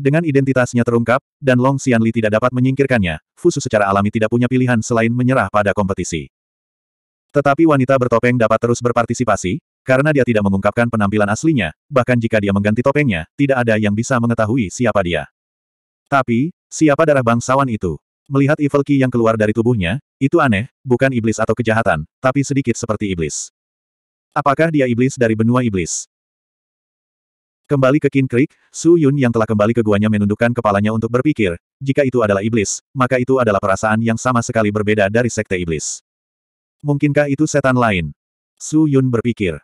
Dengan identitasnya terungkap, dan Long Xianli tidak dapat menyingkirkannya, Fusu secara alami tidak punya pilihan selain menyerah pada kompetisi. Tetapi wanita bertopeng dapat terus berpartisipasi, karena dia tidak mengungkapkan penampilan aslinya, bahkan jika dia mengganti topengnya, tidak ada yang bisa mengetahui siapa dia. Tapi, siapa darah bangsawan itu? Melihat Evil Ki yang keluar dari tubuhnya, itu aneh, bukan iblis atau kejahatan, tapi sedikit seperti iblis. Apakah dia iblis dari benua iblis? Kembali ke Kin Creek, Su Yun yang telah kembali ke guanya menundukkan kepalanya untuk berpikir, jika itu adalah iblis, maka itu adalah perasaan yang sama sekali berbeda dari sekte iblis. Mungkinkah itu setan lain? Su Yun berpikir.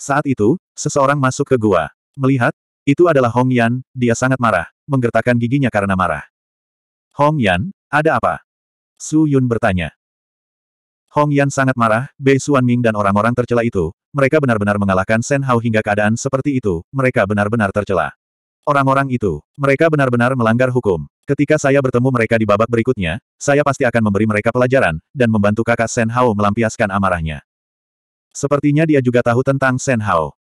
Saat itu, seseorang masuk ke gua. Melihat, itu adalah Hong Yan, dia sangat marah, menggertakkan giginya karena marah. Hong Yan, ada apa? Su Yun bertanya. Hong Yan sangat marah, Bei Xuanming dan orang-orang tercela itu, mereka benar-benar mengalahkan Shen Hao hingga keadaan seperti itu, mereka benar-benar tercela. Orang-orang itu, mereka benar-benar melanggar hukum. Ketika saya bertemu mereka di babak berikutnya, saya pasti akan memberi mereka pelajaran, dan membantu kakak Shen Hao melampiaskan amarahnya. Sepertinya dia juga tahu tentang Shen Hao.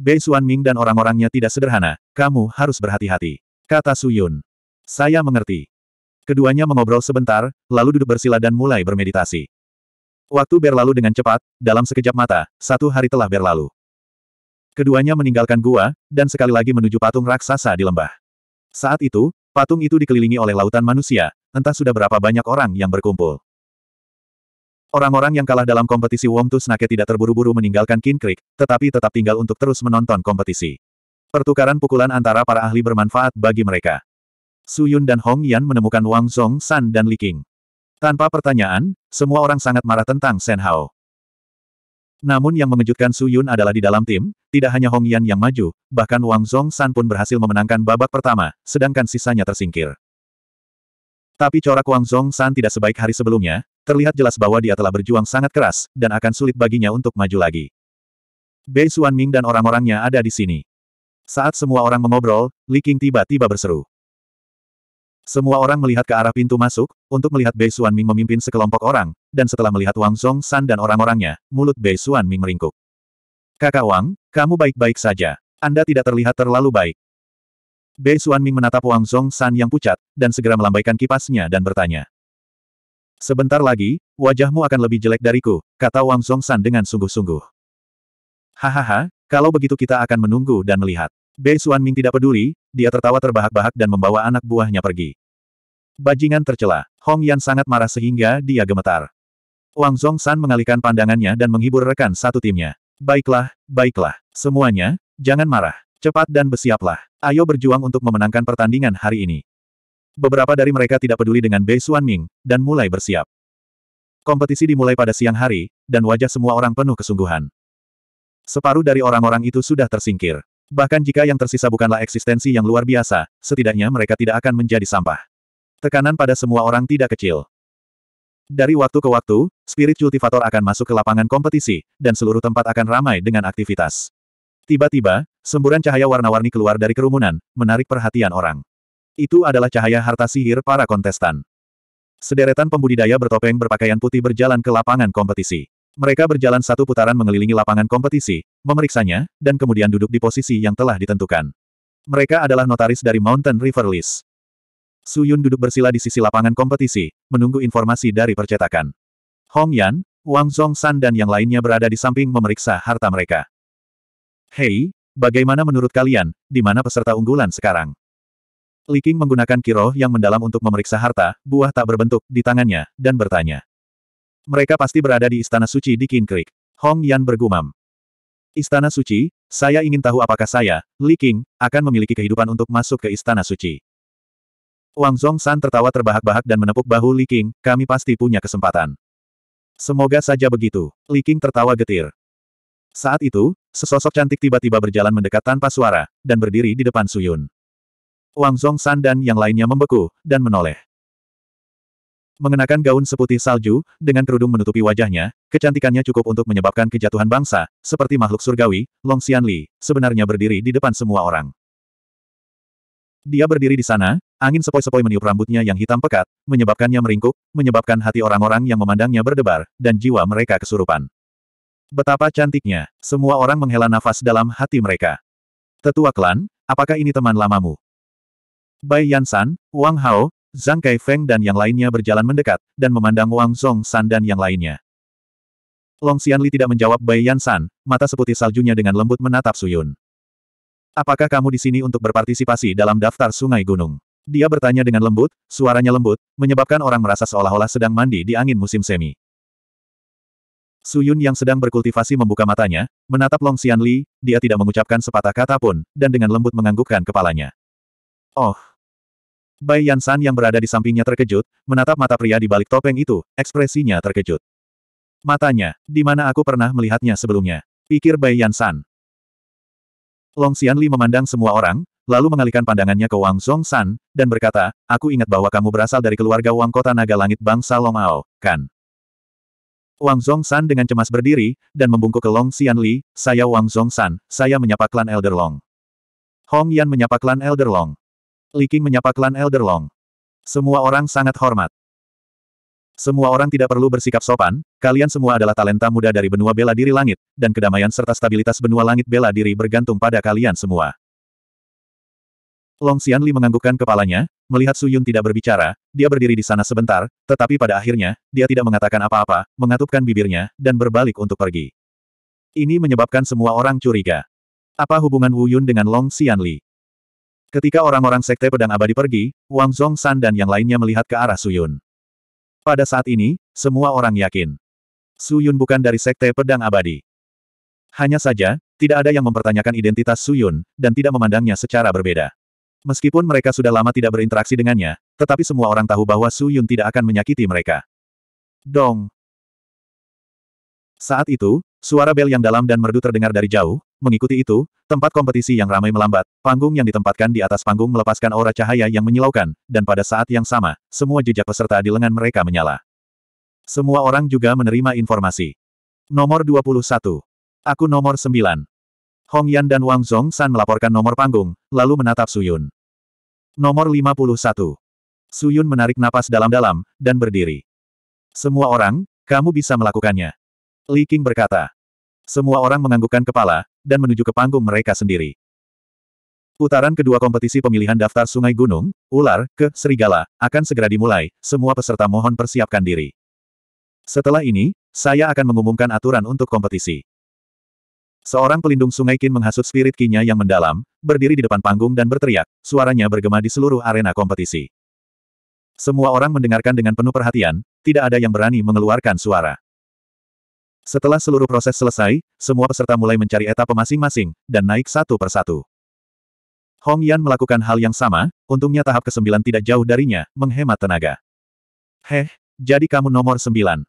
Bei Xuanming dan orang-orangnya tidak sederhana, kamu harus berhati-hati. Kata Su Yun. Saya mengerti. Keduanya mengobrol sebentar, lalu duduk bersila dan mulai bermeditasi. Waktu berlalu dengan cepat, dalam sekejap mata, satu hari telah berlalu. Keduanya meninggalkan gua, dan sekali lagi menuju patung raksasa di lembah. Saat itu, patung itu dikelilingi oleh lautan manusia, entah sudah berapa banyak orang yang berkumpul. Orang-orang yang kalah dalam kompetisi Tu Snake tidak terburu-buru meninggalkan King Creek, tetapi tetap tinggal untuk terus menonton kompetisi. Pertukaran pukulan antara para ahli bermanfaat bagi mereka. Su Yun dan Hong Yan menemukan Wang Song, San dan Li King. Tanpa pertanyaan, semua orang sangat marah tentang Shen Hao. Namun yang mengejutkan Su Yun adalah di dalam tim, tidak hanya Hong Yan yang maju, bahkan Wang Zhong San pun berhasil memenangkan babak pertama, sedangkan sisanya tersingkir. Tapi corak Wang Zhong San tidak sebaik hari sebelumnya, terlihat jelas bahwa dia telah berjuang sangat keras, dan akan sulit baginya untuk maju lagi. Bei Xuanming dan orang-orangnya ada di sini. Saat semua orang mengobrol, Li Qing tiba-tiba berseru. Semua orang melihat ke arah pintu masuk, untuk melihat Bei Xuan Ming memimpin sekelompok orang, dan setelah melihat Wang Song San dan orang-orangnya, mulut Bei Xuan Ming meringkuk. Kakak Wang, kamu baik-baik saja. Anda tidak terlihat terlalu baik. Bei Xuan Ming menatap Wang Song San yang pucat, dan segera melambaikan kipasnya dan bertanya. Sebentar lagi, wajahmu akan lebih jelek dariku, kata Wang Song San dengan sungguh-sungguh. Hahaha, kalau begitu kita akan menunggu dan melihat. Bei Xuan Ming tidak peduli, dia tertawa terbahak-bahak dan membawa anak buahnya pergi. Bajingan tercela. Hong Yan sangat marah sehingga dia gemetar. Wang Zhong San mengalihkan pandangannya dan menghibur rekan satu timnya. Baiklah, baiklah. Semuanya, jangan marah. Cepat dan bersiaplah. Ayo berjuang untuk memenangkan pertandingan hari ini. Beberapa dari mereka tidak peduli dengan Bei Xuan Ming, dan mulai bersiap. Kompetisi dimulai pada siang hari, dan wajah semua orang penuh kesungguhan. Separuh dari orang-orang itu sudah tersingkir. Bahkan jika yang tersisa bukanlah eksistensi yang luar biasa, setidaknya mereka tidak akan menjadi sampah. Tekanan pada semua orang tidak kecil. Dari waktu ke waktu, spirit cultivator akan masuk ke lapangan kompetisi, dan seluruh tempat akan ramai dengan aktivitas. Tiba-tiba, semburan cahaya warna-warni keluar dari kerumunan, menarik perhatian orang. Itu adalah cahaya harta sihir para kontestan. Sederetan pembudidaya bertopeng berpakaian putih berjalan ke lapangan kompetisi. Mereka berjalan satu putaran mengelilingi lapangan kompetisi, memeriksanya, dan kemudian duduk di posisi yang telah ditentukan. Mereka adalah notaris dari Mountain River List. Su Yun duduk bersila di sisi lapangan kompetisi, menunggu informasi dari percetakan. Hong Yan, Wang Zhong San dan yang lainnya berada di samping memeriksa harta mereka. Hei, bagaimana menurut kalian, di mana peserta unggulan sekarang? Liking menggunakan kiroh yang mendalam untuk memeriksa harta, buah tak berbentuk, di tangannya, dan bertanya. Mereka pasti berada di Istana Suci di King Creek. Hong Yan bergumam. Istana Suci, saya ingin tahu apakah saya, Li King, akan memiliki kehidupan untuk masuk ke Istana Suci. Wang Zhong San tertawa terbahak-bahak dan menepuk bahu Li King, kami pasti punya kesempatan. Semoga saja begitu. Li King tertawa getir. Saat itu, sesosok cantik tiba-tiba berjalan mendekat tanpa suara, dan berdiri di depan Suyun. Wang Zhong San dan yang lainnya membeku, dan menoleh. Mengenakan gaun seputih salju, dengan kerudung menutupi wajahnya, kecantikannya cukup untuk menyebabkan kejatuhan bangsa, seperti makhluk surgawi, Long Xianli sebenarnya berdiri di depan semua orang. Dia berdiri di sana, angin sepoi-sepoi meniup rambutnya yang hitam pekat, menyebabkannya meringkuk, menyebabkan hati orang-orang yang memandangnya berdebar, dan jiwa mereka kesurupan. Betapa cantiknya, semua orang menghela nafas dalam hati mereka. Tetua klan, apakah ini teman lamamu? Bai Yansan, Wang Hao, Zhang Kaifeng dan yang lainnya berjalan mendekat, dan memandang Wang Zhong San dan yang lainnya. Long Xianli tidak menjawab Bai San, mata seputih saljunya dengan lembut menatap Suyun. Apakah kamu di sini untuk berpartisipasi dalam daftar sungai gunung? Dia bertanya dengan lembut, suaranya lembut, menyebabkan orang merasa seolah-olah sedang mandi di angin musim semi. Suyun yang sedang berkultivasi membuka matanya, menatap Long Xianli, dia tidak mengucapkan sepatah kata pun, dan dengan lembut menganggukkan kepalanya. Oh, Bai Yansan yang berada di sampingnya terkejut, menatap mata pria di balik topeng itu, ekspresinya terkejut. Matanya, di mana aku pernah melihatnya sebelumnya? Pikir Bai Yansan. Long Xianli memandang semua orang, lalu mengalihkan pandangannya ke Wang Zongsan, dan berkata, aku ingat bahwa kamu berasal dari keluarga Wang Kota Naga Langit bangsa Long Ao, kan? Wang Zongsan dengan cemas berdiri, dan membungkuk ke Long Xianli, saya Wang Zongsan, saya menyapa klan Elder Long. Hong Yan menyapa klan Elder Long. Li Qing menyapa klan Elder Long. Semua orang sangat hormat. Semua orang tidak perlu bersikap sopan, kalian semua adalah talenta muda dari benua bela diri langit, dan kedamaian serta stabilitas benua langit bela diri bergantung pada kalian semua. Long Xianli menganggukkan kepalanya, melihat Su Yun tidak berbicara, dia berdiri di sana sebentar, tetapi pada akhirnya, dia tidak mengatakan apa-apa, mengatupkan bibirnya, dan berbalik untuk pergi. Ini menyebabkan semua orang curiga. Apa hubungan Wu Yun dengan Long Xianli? Ketika orang-orang Sekte Pedang Abadi pergi, Wang Zhongshan dan yang lainnya melihat ke arah Su Yun. Pada saat ini, semua orang yakin. Su Yun bukan dari Sekte Pedang Abadi. Hanya saja, tidak ada yang mempertanyakan identitas Su Yun dan tidak memandangnya secara berbeda. Meskipun mereka sudah lama tidak berinteraksi dengannya, tetapi semua orang tahu bahwa Su Yun tidak akan menyakiti mereka. Dong! Saat itu, suara bel yang dalam dan merdu terdengar dari jauh, mengikuti itu, tempat kompetisi yang ramai melambat, panggung yang ditempatkan di atas panggung melepaskan aura cahaya yang menyilaukan, dan pada saat yang sama, semua jejak peserta di lengan mereka menyala. Semua orang juga menerima informasi. Nomor 21. Aku nomor 9. Hong Yan dan Wang Zhong San melaporkan nomor panggung, lalu menatap Su Yun. Nomor 51. Suyun menarik napas dalam-dalam, dan berdiri. Semua orang, kamu bisa melakukannya. Li King berkata. Semua orang menganggukkan kepala, dan menuju ke panggung mereka sendiri. Putaran kedua kompetisi pemilihan daftar sungai gunung, ular, ke, serigala, akan segera dimulai, semua peserta mohon persiapkan diri. Setelah ini, saya akan mengumumkan aturan untuk kompetisi. Seorang pelindung sungai Kin menghasut spirit kinya yang mendalam, berdiri di depan panggung dan berteriak, suaranya bergema di seluruh arena kompetisi. Semua orang mendengarkan dengan penuh perhatian, tidak ada yang berani mengeluarkan suara. Setelah seluruh proses selesai, semua peserta mulai mencari etapa masing-masing, dan naik satu persatu. Hong Yan melakukan hal yang sama, untungnya tahap ke-9 tidak jauh darinya, menghemat tenaga. Heh, jadi kamu nomor 9.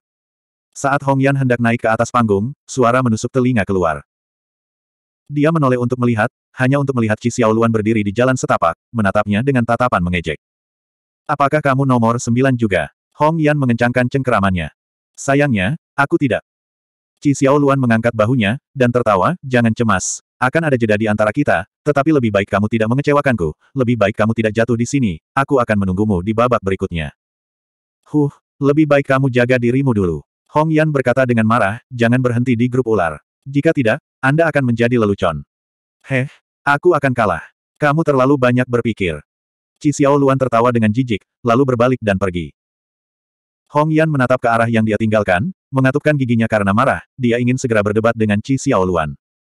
Saat Hong Yan hendak naik ke atas panggung, suara menusuk telinga keluar. Dia menoleh untuk melihat, hanya untuk melihat Qi Xiaoluan berdiri di jalan setapak, menatapnya dengan tatapan mengejek. Apakah kamu nomor 9 juga? Hong Yan mengencangkan cengkeramannya. Sayangnya, aku tidak. Qi Xiaoluan mengangkat bahunya, dan tertawa, jangan cemas. Akan ada jeda di antara kita, tetapi lebih baik kamu tidak mengecewakanku, lebih baik kamu tidak jatuh di sini, aku akan menunggumu di babak berikutnya. Huh, lebih baik kamu jaga dirimu dulu. Hong Yan berkata dengan marah, jangan berhenti di grup ular. Jika tidak, Anda akan menjadi lelucon. Heh, aku akan kalah. Kamu terlalu banyak berpikir. Qi Xiaoluan tertawa dengan jijik, lalu berbalik dan pergi. Hong Yan menatap ke arah yang dia tinggalkan, mengatupkan giginya karena marah, dia ingin segera berdebat dengan Qi Xiaoluan.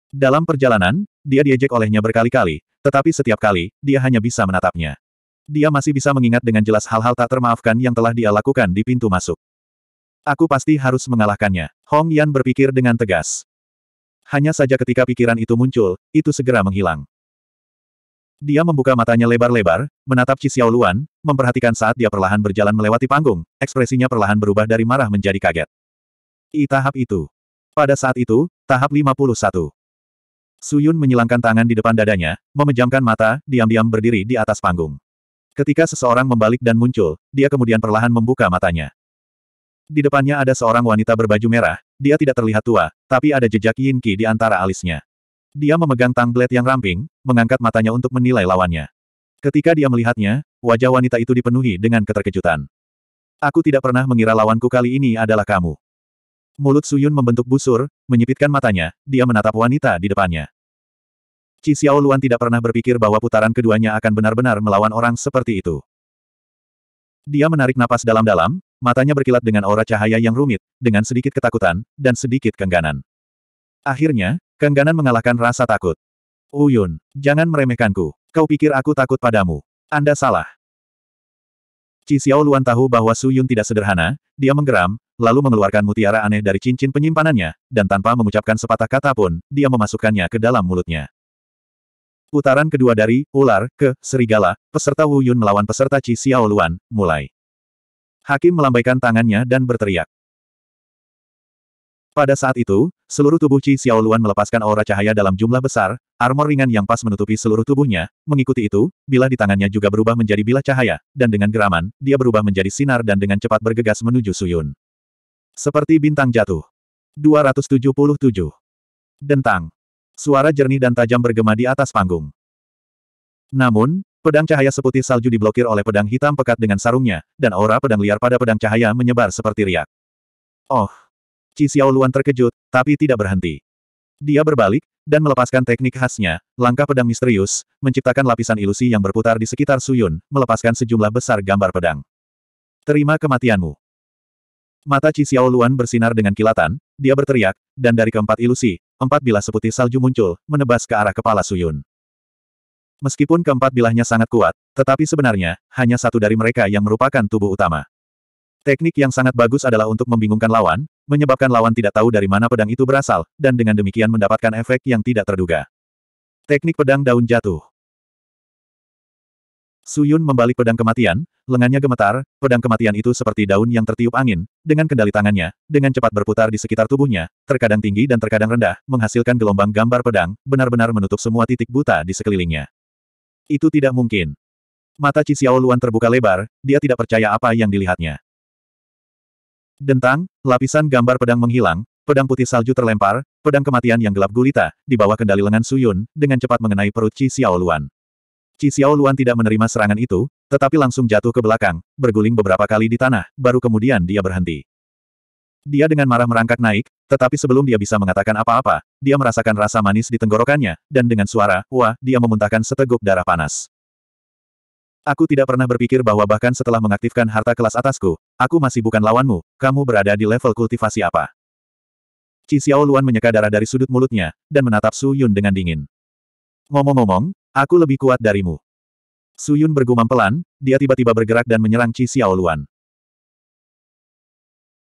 Dalam perjalanan, dia diejek olehnya berkali-kali, tetapi setiap kali, dia hanya bisa menatapnya. Dia masih bisa mengingat dengan jelas hal-hal tak termaafkan yang telah dia lakukan di pintu masuk. Aku pasti harus mengalahkannya. Hong Yan berpikir dengan tegas. Hanya saja ketika pikiran itu muncul, itu segera menghilang. Dia membuka matanya lebar-lebar, menatap Qi Xiaoluan, memperhatikan saat dia perlahan berjalan melewati panggung, ekspresinya perlahan berubah dari marah menjadi kaget. I tahap itu. Pada saat itu, tahap 51. Suyun menyilangkan tangan di depan dadanya, memejamkan mata, diam-diam berdiri di atas panggung. Ketika seseorang membalik dan muncul, dia kemudian perlahan membuka matanya. Di depannya ada seorang wanita berbaju merah, dia tidak terlihat tua, tapi ada jejak yin qi di antara alisnya. Dia memegang tanglet yang ramping, mengangkat matanya untuk menilai lawannya. Ketika dia melihatnya, wajah wanita itu dipenuhi dengan keterkejutan. Aku tidak pernah mengira lawanku kali ini adalah kamu. Mulut Suyun membentuk busur, menyipitkan matanya, dia menatap wanita di depannya. Qi Xiao Luan tidak pernah berpikir bahwa putaran keduanya akan benar-benar melawan orang seperti itu. Dia menarik napas dalam-dalam, matanya berkilat dengan aura cahaya yang rumit, dengan sedikit ketakutan, dan sedikit kengganan. Akhirnya, Kangganan mengalahkan rasa takut. Uyun, oh, jangan meremehkanku. Kau pikir aku takut padamu. Anda salah. Ci Xiao Luan tahu bahwa Su Yun tidak sederhana, dia menggeram, lalu mengeluarkan mutiara aneh dari cincin penyimpanannya, dan tanpa mengucapkan sepatah kata pun, dia memasukkannya ke dalam mulutnya. Putaran kedua dari ular ke serigala, peserta Wu Yun melawan peserta Qi Xiao Luan, mulai. Hakim melambaikan tangannya dan berteriak. Pada saat itu, seluruh tubuh Qi Xiaoluan melepaskan aura cahaya dalam jumlah besar, armor ringan yang pas menutupi seluruh tubuhnya, mengikuti itu, bilah di tangannya juga berubah menjadi bilah cahaya, dan dengan geraman, dia berubah menjadi sinar dan dengan cepat bergegas menuju Suyun. Seperti bintang jatuh. 277. Dentang. Suara jernih dan tajam bergema di atas panggung. Namun, pedang cahaya seputih salju diblokir oleh pedang hitam pekat dengan sarungnya, dan aura pedang liar pada pedang cahaya menyebar seperti riak. Oh, Qi Xiaoluan terkejut, tapi tidak berhenti. Dia berbalik, dan melepaskan teknik khasnya, langkah pedang misterius, menciptakan lapisan ilusi yang berputar di sekitar Suyun, melepaskan sejumlah besar gambar pedang. Terima kematianmu. Mata Qi Xiaoluan bersinar dengan kilatan, dia berteriak, dan dari keempat ilusi, empat bilah seputih salju muncul, menebas ke arah kepala Suyun. Meskipun keempat bilahnya sangat kuat, tetapi sebenarnya, hanya satu dari mereka yang merupakan tubuh utama. Teknik yang sangat bagus adalah untuk membingungkan lawan, menyebabkan lawan tidak tahu dari mana pedang itu berasal, dan dengan demikian mendapatkan efek yang tidak terduga. Teknik pedang daun jatuh. Suyun membalik pedang kematian, lengannya gemetar, pedang kematian itu seperti daun yang tertiup angin, dengan kendali tangannya, dengan cepat berputar di sekitar tubuhnya, terkadang tinggi dan terkadang rendah, menghasilkan gelombang gambar pedang, benar-benar menutup semua titik buta di sekelilingnya. Itu tidak mungkin. Mata Ci Luan terbuka lebar, dia tidak percaya apa yang dilihatnya. Dentang, lapisan gambar pedang menghilang, pedang putih salju terlempar, pedang kematian yang gelap gulita, di bawah kendali lengan Suyun, dengan cepat mengenai perut Qi Xiaoluan. Qi Xiaoluan tidak menerima serangan itu, tetapi langsung jatuh ke belakang, berguling beberapa kali di tanah, baru kemudian dia berhenti. Dia dengan marah merangkak naik, tetapi sebelum dia bisa mengatakan apa-apa, dia merasakan rasa manis di tenggorokannya, dan dengan suara, wah, dia memuntahkan seteguk darah panas. Aku tidak pernah berpikir bahwa bahkan setelah mengaktifkan harta kelas atasku, aku masih bukan lawanmu, kamu berada di level kultivasi apa. Qi Xiao Luan menyeka darah dari sudut mulutnya, dan menatap Su Yun dengan dingin. Ngomong-ngomong, aku lebih kuat darimu. Su Yun bergumam pelan, dia tiba-tiba bergerak dan menyerang Qi Xiao Luan.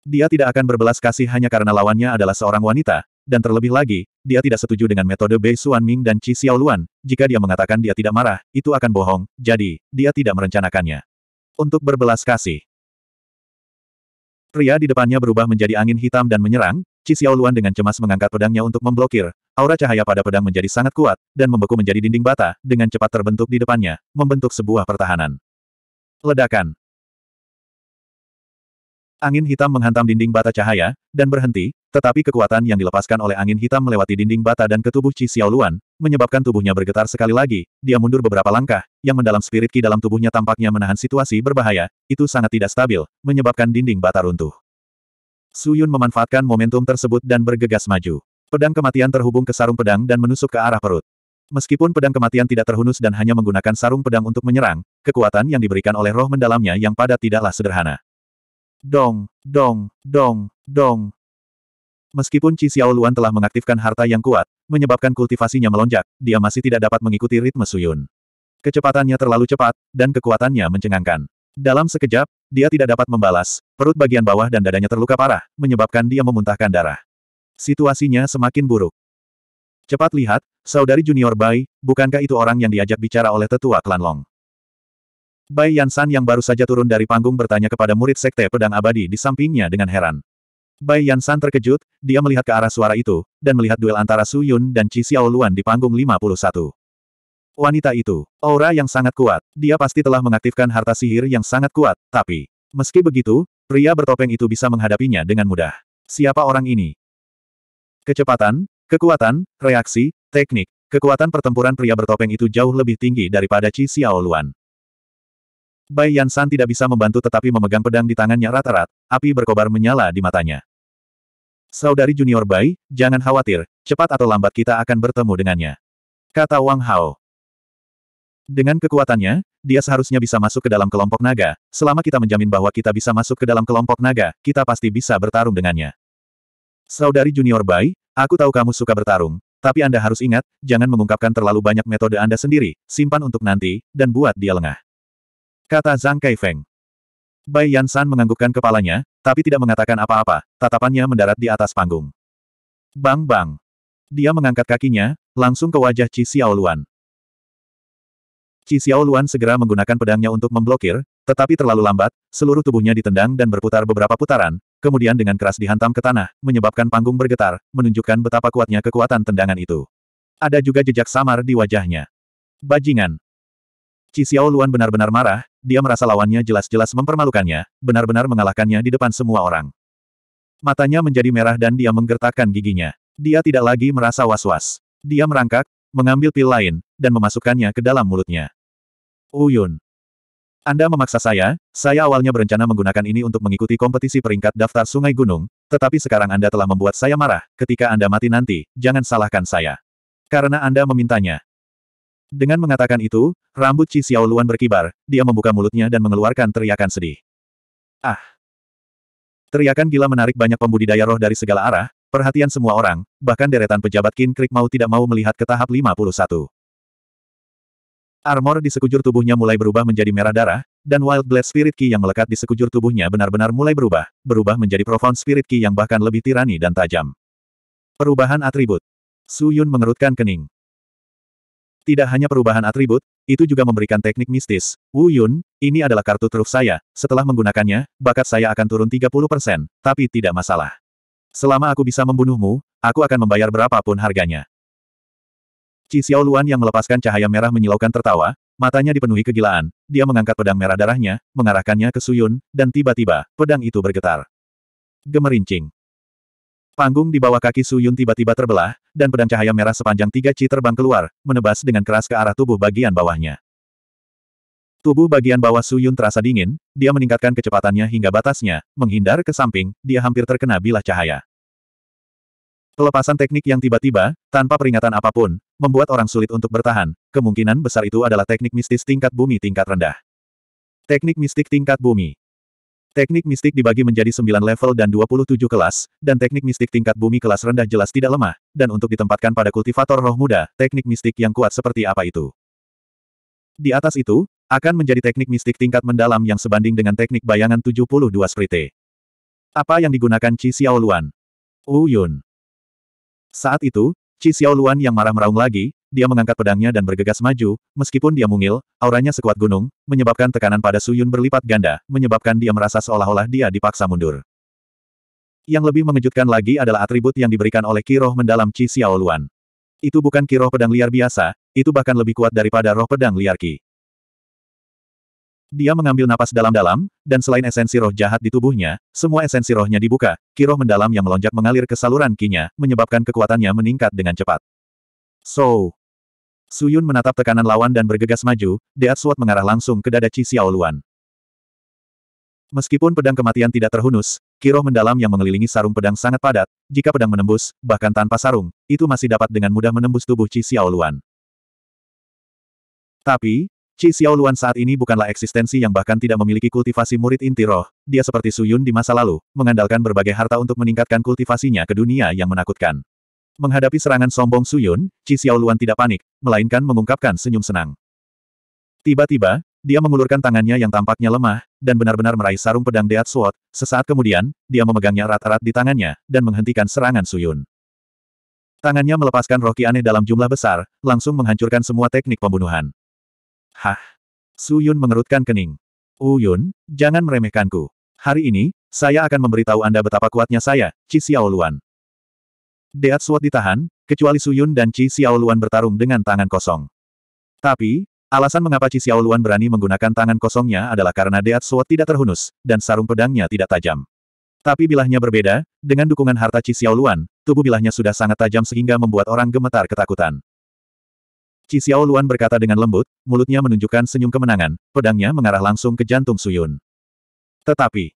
Dia tidak akan berbelas kasih hanya karena lawannya adalah seorang wanita, dan terlebih lagi, dia tidak setuju dengan metode Bei Ming dan Qi Luan, jika dia mengatakan dia tidak marah, itu akan bohong, jadi, dia tidak merencanakannya. Untuk berbelas kasih. Pria di depannya berubah menjadi angin hitam dan menyerang, Qi Luan dengan cemas mengangkat pedangnya untuk memblokir, aura cahaya pada pedang menjadi sangat kuat, dan membeku menjadi dinding bata, dengan cepat terbentuk di depannya, membentuk sebuah pertahanan. Ledakan. Angin hitam menghantam dinding bata cahaya, dan berhenti, tetapi kekuatan yang dilepaskan oleh angin hitam melewati dinding bata dan ke tubuh Qi Xiaoluan, menyebabkan tubuhnya bergetar sekali lagi, dia mundur beberapa langkah, yang mendalam spirit Qi dalam tubuhnya tampaknya menahan situasi berbahaya, itu sangat tidak stabil, menyebabkan dinding bata runtuh. Su Yun memanfaatkan momentum tersebut dan bergegas maju. Pedang kematian terhubung ke sarung pedang dan menusuk ke arah perut. Meskipun pedang kematian tidak terhunus dan hanya menggunakan sarung pedang untuk menyerang, kekuatan yang diberikan oleh roh mendalamnya yang padat tidaklah sederhana. Dong, dong, dong, dong, Meskipun Qi Luan telah mengaktifkan harta yang kuat, menyebabkan kultivasinya melonjak, dia masih tidak dapat mengikuti ritme Suyun. Kecepatannya terlalu cepat, dan kekuatannya mencengangkan. Dalam sekejap, dia tidak dapat membalas, perut bagian bawah dan dadanya terluka parah, menyebabkan dia memuntahkan darah. Situasinya semakin buruk. Cepat lihat, saudari junior Bai, bukankah itu orang yang diajak bicara oleh tetua klan Long? Bai Yansan yang baru saja turun dari panggung bertanya kepada murid sekte pedang abadi di sampingnya dengan heran. Bai Yansan terkejut, dia melihat ke arah suara itu, dan melihat duel antara Su Yun dan Qi Luan di panggung 51. Wanita itu, aura yang sangat kuat, dia pasti telah mengaktifkan harta sihir yang sangat kuat, tapi, meski begitu, pria bertopeng itu bisa menghadapinya dengan mudah. Siapa orang ini? Kecepatan, kekuatan, reaksi, teknik, kekuatan pertempuran pria bertopeng itu jauh lebih tinggi daripada Qi Luan. Bai Yansan tidak bisa membantu tetapi memegang pedang di tangannya rata-rat, api berkobar menyala di matanya. Saudari junior Bai, jangan khawatir, cepat atau lambat kita akan bertemu dengannya. Kata Wang Hao. Dengan kekuatannya, dia seharusnya bisa masuk ke dalam kelompok naga, selama kita menjamin bahwa kita bisa masuk ke dalam kelompok naga, kita pasti bisa bertarung dengannya. Saudari junior Bai, aku tahu kamu suka bertarung, tapi Anda harus ingat, jangan mengungkapkan terlalu banyak metode Anda sendiri, simpan untuk nanti, dan buat dia lengah. Kata Zhang Kai Feng. Bai Yansan menganggukkan kepalanya, tapi tidak mengatakan apa-apa, tatapannya mendarat di atas panggung. Bang bang. Dia mengangkat kakinya, langsung ke wajah Qi Xiaoluan. Qi Xiaoluan segera menggunakan pedangnya untuk memblokir, tetapi terlalu lambat, seluruh tubuhnya ditendang dan berputar beberapa putaran, kemudian dengan keras dihantam ke tanah, menyebabkan panggung bergetar, menunjukkan betapa kuatnya kekuatan tendangan itu. Ada juga jejak samar di wajahnya. Bajingan. Qi Xiaoluan benar-benar marah, dia merasa lawannya jelas-jelas mempermalukannya, benar-benar mengalahkannya di depan semua orang. Matanya menjadi merah dan dia menggertakkan giginya. Dia tidak lagi merasa was-was. Dia merangkak, mengambil pil lain, dan memasukkannya ke dalam mulutnya. Uyun. Anda memaksa saya, saya awalnya berencana menggunakan ini untuk mengikuti kompetisi peringkat daftar sungai gunung, tetapi sekarang Anda telah membuat saya marah, ketika Anda mati nanti, jangan salahkan saya. Karena Anda memintanya, dengan mengatakan itu, rambut Qi Xiaoluan berkibar, dia membuka mulutnya dan mengeluarkan teriakan sedih. Ah! Teriakan gila menarik banyak pembudidaya roh dari segala arah, perhatian semua orang, bahkan deretan pejabat Kin Krik mau tidak mau melihat ke tahap 51. Armor di sekujur tubuhnya mulai berubah menjadi merah darah, dan Wild Blade Spirit Key yang melekat di sekujur tubuhnya benar-benar mulai berubah, berubah menjadi Profound Spirit Key yang bahkan lebih tirani dan tajam. Perubahan atribut. Su Yun mengerutkan kening. Tidak hanya perubahan atribut, itu juga memberikan teknik mistis. Wu Yun, ini adalah kartu truf saya. Setelah menggunakannya, bakat saya akan turun 30%, tapi tidak masalah. Selama aku bisa membunuhmu, aku akan membayar berapapun harganya. Qi Xiao yang melepaskan cahaya merah menyilaukan tertawa, matanya dipenuhi kegilaan, dia mengangkat pedang merah darahnya, mengarahkannya ke Suyun, dan tiba-tiba, pedang itu bergetar. Gemerincing. Panggung di bawah kaki Su Yun tiba-tiba terbelah, dan pedang cahaya merah sepanjang tiga ci terbang keluar, menebas dengan keras ke arah tubuh bagian bawahnya. Tubuh bagian bawah Su Yun terasa dingin, dia meningkatkan kecepatannya hingga batasnya, menghindar ke samping, dia hampir terkena bilah cahaya. Pelepasan teknik yang tiba-tiba, tanpa peringatan apapun, membuat orang sulit untuk bertahan, kemungkinan besar itu adalah teknik mistis tingkat bumi tingkat rendah. Teknik mistik tingkat bumi. Teknik mistik dibagi menjadi 9 level dan 27 kelas, dan teknik mistik tingkat bumi kelas rendah jelas tidak lemah, dan untuk ditempatkan pada kultivator roh muda, teknik mistik yang kuat seperti apa itu. Di atas itu, akan menjadi teknik mistik tingkat mendalam yang sebanding dengan teknik bayangan 72 sprite. Apa yang digunakan Qi Xiaoluan? Wu Yun. Saat itu, Qi Xiaoluan yang marah meraung lagi, dia mengangkat pedangnya dan bergegas maju, meskipun dia mungil, auranya sekuat gunung, menyebabkan tekanan pada Suyun berlipat ganda, menyebabkan dia merasa seolah-olah dia dipaksa mundur. Yang lebih mengejutkan lagi adalah atribut yang diberikan oleh Kiroh mendalam Qi Xiaoluan. Itu bukan Kiroh pedang liar biasa, itu bahkan lebih kuat daripada roh pedang liar Qi. Dia mengambil napas dalam-dalam, dan selain esensi roh jahat di tubuhnya, semua esensi rohnya dibuka, kiroh mendalam yang melonjak mengalir ke saluran Ki-nya, menyebabkan kekuatannya meningkat dengan cepat. So. Suyun menatap tekanan lawan dan bergegas maju, Deat Sword mengarah langsung ke dada Qi Xiaoluan. Meskipun pedang kematian tidak terhunus, kiroh mendalam yang mengelilingi sarung pedang sangat padat, jika pedang menembus, bahkan tanpa sarung, itu masih dapat dengan mudah menembus tubuh Qi Xiaoluan. Tapi, Qi Xiaoluan saat ini bukanlah eksistensi yang bahkan tidak memiliki kultivasi murid inti roh, dia seperti Suyun di masa lalu, mengandalkan berbagai harta untuk meningkatkan kultivasinya ke dunia yang menakutkan. Menghadapi serangan sombong Suyun, Qi Xiaoluan tidak panik, melainkan mengungkapkan senyum senang. Tiba-tiba, dia mengulurkan tangannya yang tampaknya lemah, dan benar-benar meraih sarung pedang Deat Sword, sesaat kemudian, dia memegangnya erat-erat di tangannya, dan menghentikan serangan Suyun. Tangannya melepaskan roki aneh dalam jumlah besar, langsung menghancurkan semua teknik pembunuhan. Hah! Suyun mengerutkan kening. Uyun, jangan meremehkanku. Hari ini, saya akan memberitahu Anda betapa kuatnya saya, Qi Xiaoluan. Deat Suot ditahan, kecuali Suyun dan Qi Xiaoluan bertarung dengan tangan kosong. Tapi, alasan mengapa Qi Xiaoluan berani menggunakan tangan kosongnya adalah karena Deat Suot tidak terhunus, dan sarung pedangnya tidak tajam. Tapi bilahnya berbeda, dengan dukungan harta Qi Xiaoluan, tubuh bilahnya sudah sangat tajam sehingga membuat orang gemetar ketakutan. Qi Xiaoluan berkata dengan lembut, mulutnya menunjukkan senyum kemenangan, pedangnya mengarah langsung ke jantung Suyun. Tetapi,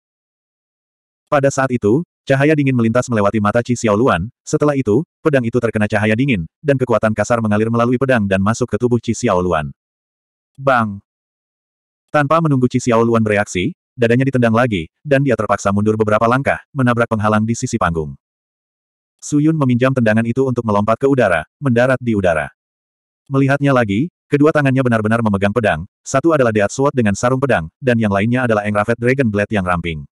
pada saat itu, Cahaya dingin melintas melewati mata Qi Xiaoluan, setelah itu, pedang itu terkena cahaya dingin, dan kekuatan kasar mengalir melalui pedang dan masuk ke tubuh Qi Xiaoluan. Bang! Tanpa menunggu Qi Xiaoluan bereaksi, dadanya ditendang lagi, dan dia terpaksa mundur beberapa langkah, menabrak penghalang di sisi panggung. Suyun meminjam tendangan itu untuk melompat ke udara, mendarat di udara. Melihatnya lagi, kedua tangannya benar-benar memegang pedang, satu adalah Deat Sword dengan sarung pedang, dan yang lainnya adalah Engravet Dragon Blade yang ramping.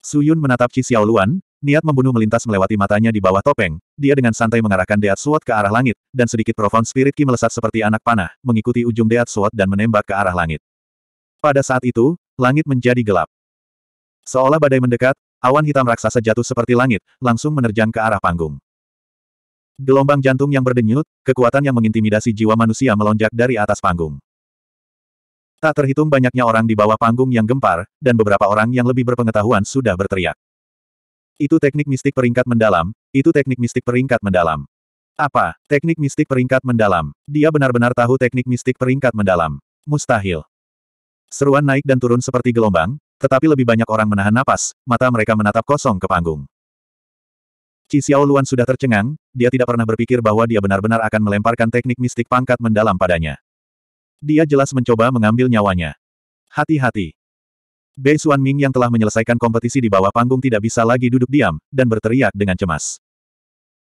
Su Yun menatap Qi Xiaoluan, niat membunuh melintas melewati matanya di bawah topeng, dia dengan santai mengarahkan Deat Sword ke arah langit, dan sedikit profound spirit Qi melesat seperti anak panah, mengikuti ujung Deat Sword dan menembak ke arah langit. Pada saat itu, langit menjadi gelap. Seolah badai mendekat, awan hitam raksasa jatuh seperti langit, langsung menerjang ke arah panggung. Gelombang jantung yang berdenyut, kekuatan yang mengintimidasi jiwa manusia melonjak dari atas panggung. Tak terhitung banyaknya orang di bawah panggung yang gempar, dan beberapa orang yang lebih berpengetahuan sudah berteriak. Itu teknik mistik peringkat mendalam, itu teknik mistik peringkat mendalam. Apa? Teknik mistik peringkat mendalam. Dia benar-benar tahu teknik mistik peringkat mendalam. Mustahil. Seruan naik dan turun seperti gelombang, tetapi lebih banyak orang menahan napas, mata mereka menatap kosong ke panggung. Qi Xiao Luan sudah tercengang, dia tidak pernah berpikir bahwa dia benar-benar akan melemparkan teknik mistik pangkat mendalam padanya. Dia jelas mencoba mengambil nyawanya. Hati-hati. Bei Xuanming yang telah menyelesaikan kompetisi di bawah panggung tidak bisa lagi duduk diam, dan berteriak dengan cemas.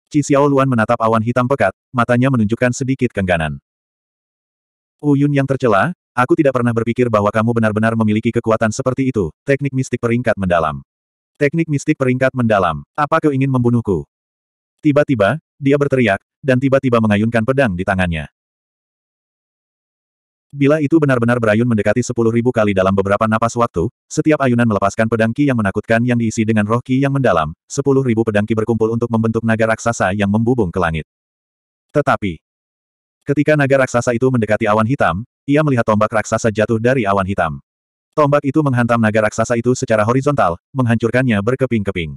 Qi Luan menatap awan hitam pekat, matanya menunjukkan sedikit kengganan. Uyun yang tercela, aku tidak pernah berpikir bahwa kamu benar-benar memiliki kekuatan seperti itu, teknik mistik peringkat mendalam. Teknik mistik peringkat mendalam, apa kau ingin membunuhku? Tiba-tiba, dia berteriak, dan tiba-tiba mengayunkan pedang di tangannya. Bila itu benar-benar berayun mendekati ribu kali dalam beberapa napas waktu, setiap ayunan melepaskan pedangki yang menakutkan yang diisi dengan roh ki yang mendalam, Sepuluh ribu pedangki berkumpul untuk membentuk naga raksasa yang membubung ke langit. Tetapi, ketika naga raksasa itu mendekati awan hitam, ia melihat tombak raksasa jatuh dari awan hitam. Tombak itu menghantam naga raksasa itu secara horizontal, menghancurkannya berkeping-keping.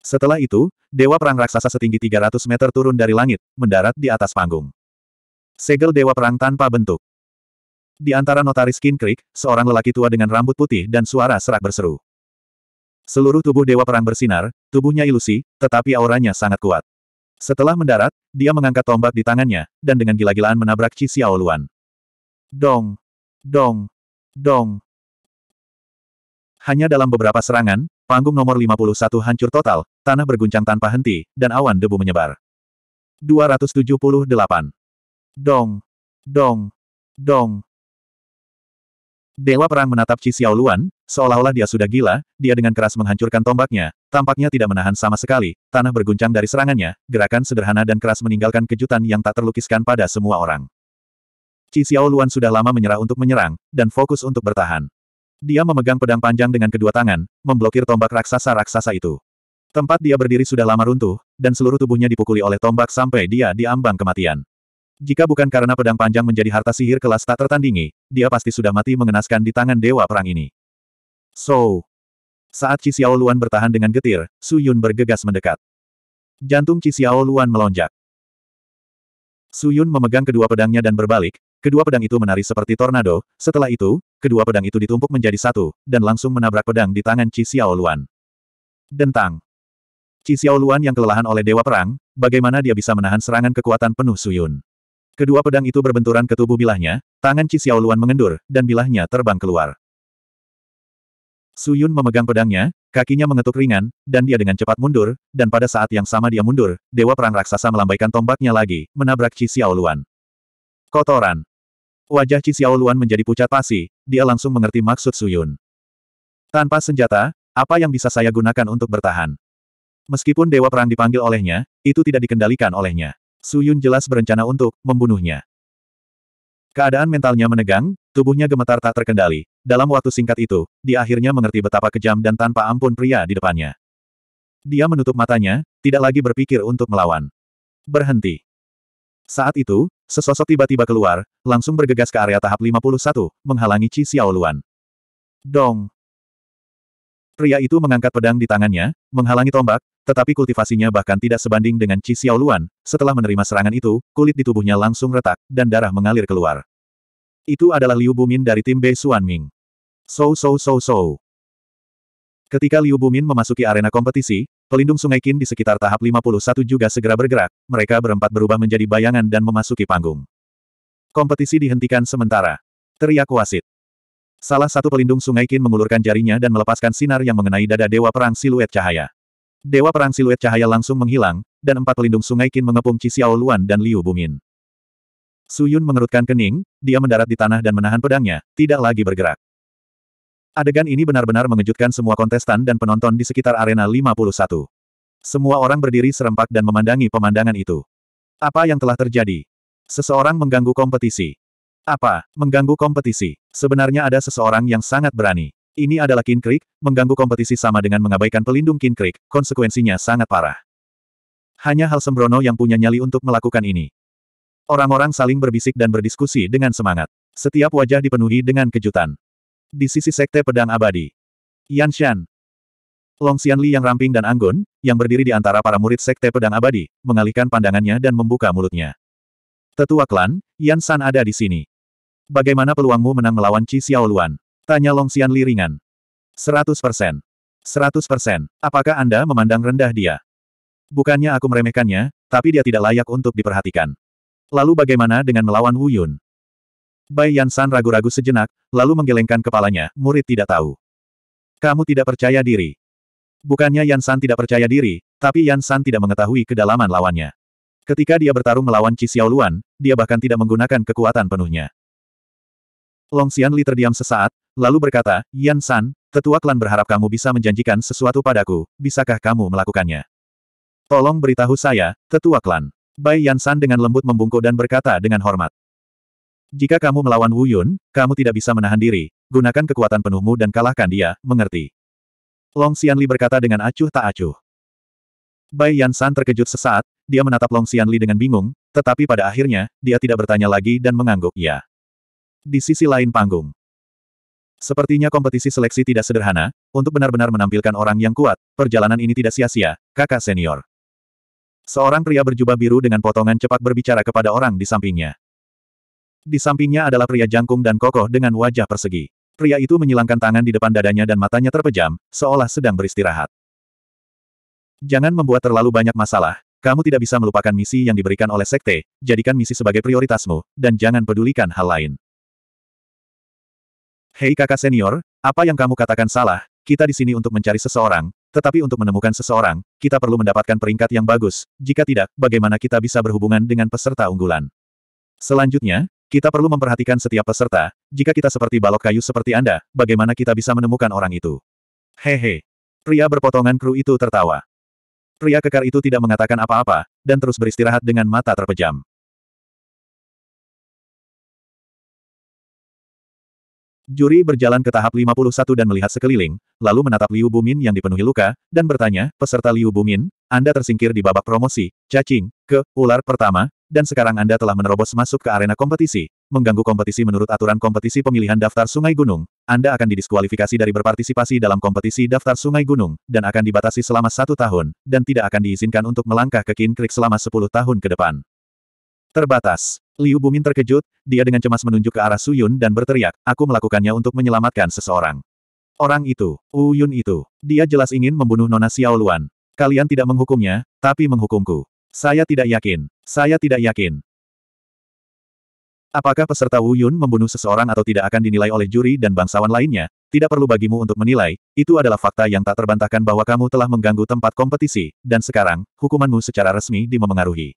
Setelah itu, Dewa Perang Raksasa setinggi 300 meter turun dari langit, mendarat di atas panggung. Segel Dewa Perang tanpa bentuk. Di antara notaris King Creek, seorang lelaki tua dengan rambut putih dan suara serak berseru. Seluruh tubuh Dewa Perang bersinar, tubuhnya ilusi, tetapi auranya sangat kuat. Setelah mendarat, dia mengangkat tombak di tangannya, dan dengan gila-gilaan menabrak Qi Luan. Dong! Dong! Dong! Hanya dalam beberapa serangan, panggung nomor 51 hancur total, tanah berguncang tanpa henti, dan awan debu menyebar. 278. Dong! Dong! Dong! Dewa Perang menatap Qi Xiaoluan, seolah-olah dia sudah gila, dia dengan keras menghancurkan tombaknya, tampaknya tidak menahan sama sekali, tanah berguncang dari serangannya, gerakan sederhana dan keras meninggalkan kejutan yang tak terlukiskan pada semua orang. Qi Xiaoluan sudah lama menyerah untuk menyerang, dan fokus untuk bertahan. Dia memegang pedang panjang dengan kedua tangan, memblokir tombak raksasa-raksasa itu. Tempat dia berdiri sudah lama runtuh, dan seluruh tubuhnya dipukuli oleh tombak sampai dia diambang kematian. Jika bukan karena pedang panjang menjadi harta sihir kelas tak tertandingi, dia pasti sudah mati mengenaskan di tangan dewa perang ini. So. Saat Qi Xiao Luan bertahan dengan getir, Su Yun bergegas mendekat. Jantung Qi Xiao Luan melonjak. Su Yun memegang kedua pedangnya dan berbalik, kedua pedang itu menari seperti tornado, setelah itu, kedua pedang itu ditumpuk menjadi satu, dan langsung menabrak pedang di tangan Qi Xiao Luan. Dentang. Qi Xiao Luan yang kelelahan oleh Dewa Perang, bagaimana dia bisa menahan serangan kekuatan penuh Su Yun? Kedua pedang itu berbenturan ke tubuh bilahnya, tangan Qi Xiaoluan mengendur, dan bilahnya terbang keluar. Suyun memegang pedangnya, kakinya mengetuk ringan, dan dia dengan cepat mundur, dan pada saat yang sama dia mundur, Dewa Perang Raksasa melambaikan tombaknya lagi, menabrak Qi Xiaoluan. Kotoran. Wajah Qi Xiaoluan menjadi pucat pasi, dia langsung mengerti maksud Suyun. Tanpa senjata, apa yang bisa saya gunakan untuk bertahan? Meskipun Dewa Perang dipanggil olehnya, itu tidak dikendalikan olehnya. Su Yun jelas berencana untuk membunuhnya. Keadaan mentalnya menegang, tubuhnya gemetar tak terkendali. Dalam waktu singkat itu, dia akhirnya mengerti betapa kejam dan tanpa ampun pria di depannya. Dia menutup matanya, tidak lagi berpikir untuk melawan. Berhenti. Saat itu, sesosok tiba-tiba keluar, langsung bergegas ke area tahap 51, menghalangi Qi Xiaoluan. Dong! Pria itu mengangkat pedang di tangannya, menghalangi tombak, tetapi kultivasinya bahkan tidak sebanding dengan Qi Xiaoluan. Setelah menerima serangan itu, kulit di tubuhnya langsung retak, dan darah mengalir keluar. Itu adalah Liu Bumin dari tim Bei Suan Ming. So so so so. Ketika Liu Bumin memasuki arena kompetisi, pelindung sungai Qin di sekitar tahap 51 juga segera bergerak, mereka berempat berubah menjadi bayangan dan memasuki panggung. Kompetisi dihentikan sementara. Teriak wasit. Salah satu pelindung sungai Kin mengulurkan jarinya dan melepaskan sinar yang mengenai dada Dewa Perang Siluet Cahaya. Dewa Perang Siluet Cahaya langsung menghilang, dan empat pelindung sungai Kin mengepung Qi Xiao Luan dan Liu Bumin. Su Yun mengerutkan kening, dia mendarat di tanah dan menahan pedangnya, tidak lagi bergerak. Adegan ini benar-benar mengejutkan semua kontestan dan penonton di sekitar arena 51. Semua orang berdiri serempak dan memandangi pemandangan itu. Apa yang telah terjadi? Seseorang mengganggu kompetisi. Apa? Mengganggu kompetisi. Sebenarnya ada seseorang yang sangat berani. Ini adalah Kin Creek, mengganggu kompetisi sama dengan mengabaikan pelindung Kin Creek, konsekuensinya sangat parah. Hanya hal sembrono yang punya nyali untuk melakukan ini. Orang-orang saling berbisik dan berdiskusi dengan semangat. Setiap wajah dipenuhi dengan kejutan. Di sisi sekte pedang abadi. Yan Shan. Long Xianli yang ramping dan anggun, yang berdiri di antara para murid sekte pedang abadi, mengalihkan pandangannya dan membuka mulutnya. Tetua klan, Yan San ada di sini. Bagaimana peluangmu menang melawan Qi Xiaoluan? Tanya Longxian liringan. 100 persen. 100 persen. Apakah Anda memandang rendah dia? Bukannya aku meremehkannya, tapi dia tidak layak untuk diperhatikan. Lalu bagaimana dengan melawan Wu Yun? Bai Yansan ragu-ragu sejenak, lalu menggelengkan kepalanya, murid tidak tahu. Kamu tidak percaya diri. Bukannya Yansan tidak percaya diri, tapi Yansan tidak mengetahui kedalaman lawannya. Ketika dia bertarung melawan Qi Xiaoluan, dia bahkan tidak menggunakan kekuatan penuhnya. Long Xianli terdiam sesaat, lalu berkata, Yan San, tetua klan berharap kamu bisa menjanjikan sesuatu padaku, bisakah kamu melakukannya? Tolong beritahu saya, tetua klan. Bai Yan San dengan lembut membungkuk dan berkata dengan hormat. Jika kamu melawan Wu Yun, kamu tidak bisa menahan diri, gunakan kekuatan penuhmu dan kalahkan dia, mengerti? Long Xianli berkata dengan acuh tak acuh. Bai Yan San terkejut sesaat, dia menatap Long Xianli dengan bingung, tetapi pada akhirnya, dia tidak bertanya lagi dan mengangguk ya di sisi lain panggung. Sepertinya kompetisi seleksi tidak sederhana, untuk benar-benar menampilkan orang yang kuat, perjalanan ini tidak sia-sia, kakak senior. Seorang pria berjubah biru dengan potongan cepat berbicara kepada orang di sampingnya. Di sampingnya adalah pria jangkung dan kokoh dengan wajah persegi. Pria itu menyilangkan tangan di depan dadanya dan matanya terpejam, seolah sedang beristirahat. Jangan membuat terlalu banyak masalah, kamu tidak bisa melupakan misi yang diberikan oleh sekte, jadikan misi sebagai prioritasmu, dan jangan pedulikan hal lain. Hei kakak senior, apa yang kamu katakan salah, kita di sini untuk mencari seseorang, tetapi untuk menemukan seseorang, kita perlu mendapatkan peringkat yang bagus, jika tidak, bagaimana kita bisa berhubungan dengan peserta unggulan. Selanjutnya, kita perlu memperhatikan setiap peserta, jika kita seperti balok kayu seperti Anda, bagaimana kita bisa menemukan orang itu. Hehe. Pria berpotongan kru itu tertawa. Pria kekar itu tidak mengatakan apa-apa, dan terus beristirahat dengan mata terpejam. Juri berjalan ke tahap 51 dan melihat sekeliling, lalu menatap Liu Bumin yang dipenuhi luka, dan bertanya, peserta Liu Bumin, Anda tersingkir di babak promosi, cacing, ke, ular pertama, dan sekarang Anda telah menerobos masuk ke arena kompetisi. Mengganggu kompetisi menurut aturan kompetisi pemilihan daftar Sungai Gunung, Anda akan didiskualifikasi dari berpartisipasi dalam kompetisi daftar Sungai Gunung, dan akan dibatasi selama satu tahun, dan tidak akan diizinkan untuk melangkah ke Kin Creek selama 10 tahun ke depan. Terbatas. Liu Bumin terkejut, dia dengan cemas menunjuk ke arah Su Yun dan berteriak, aku melakukannya untuk menyelamatkan seseorang. Orang itu, Wu Yun itu, dia jelas ingin membunuh Nona Xiao Luan. Kalian tidak menghukumnya, tapi menghukumku. Saya tidak yakin. Saya tidak yakin. Apakah peserta Wu Yun membunuh seseorang atau tidak akan dinilai oleh juri dan bangsawan lainnya, tidak perlu bagimu untuk menilai, itu adalah fakta yang tak terbantahkan bahwa kamu telah mengganggu tempat kompetisi, dan sekarang, hukumanmu secara resmi dimemengaruhi.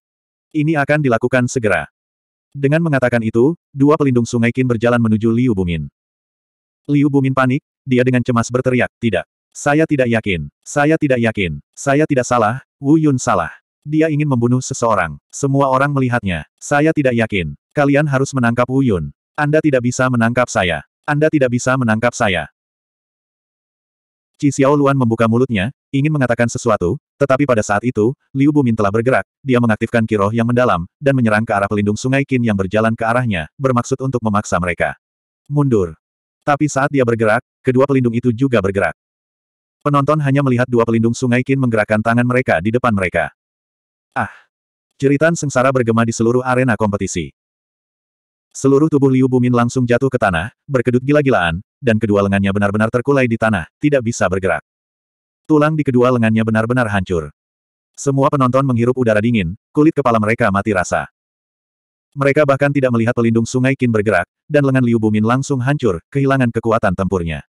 Ini akan dilakukan segera. Dengan mengatakan itu, dua pelindung sungai Qin berjalan menuju Liu Bumin. Liu Bumin panik, dia dengan cemas berteriak, tidak. Saya tidak yakin. Saya tidak yakin. Saya tidak salah, Wu Yun salah. Dia ingin membunuh seseorang. Semua orang melihatnya. Saya tidak yakin. Kalian harus menangkap Wu Yun. Anda tidak bisa menangkap saya. Anda tidak bisa menangkap saya. Qi Luan membuka mulutnya, ingin mengatakan sesuatu, tetapi pada saat itu, Liu Bumin telah bergerak, dia mengaktifkan kiroh yang mendalam, dan menyerang ke arah pelindung sungai Qin yang berjalan ke arahnya, bermaksud untuk memaksa mereka. Mundur. Tapi saat dia bergerak, kedua pelindung itu juga bergerak. Penonton hanya melihat dua pelindung sungai Qin menggerakkan tangan mereka di depan mereka. Ah! Jeritan sengsara bergema di seluruh arena kompetisi. Seluruh tubuh Liu Bumin langsung jatuh ke tanah, berkedut gila-gilaan, dan kedua lengannya benar-benar terkulai di tanah, tidak bisa bergerak. Tulang di kedua lengannya benar-benar hancur. Semua penonton menghirup udara dingin, kulit kepala mereka mati rasa. Mereka bahkan tidak melihat pelindung sungai Qin bergerak, dan lengan Liu Bumin langsung hancur, kehilangan kekuatan tempurnya.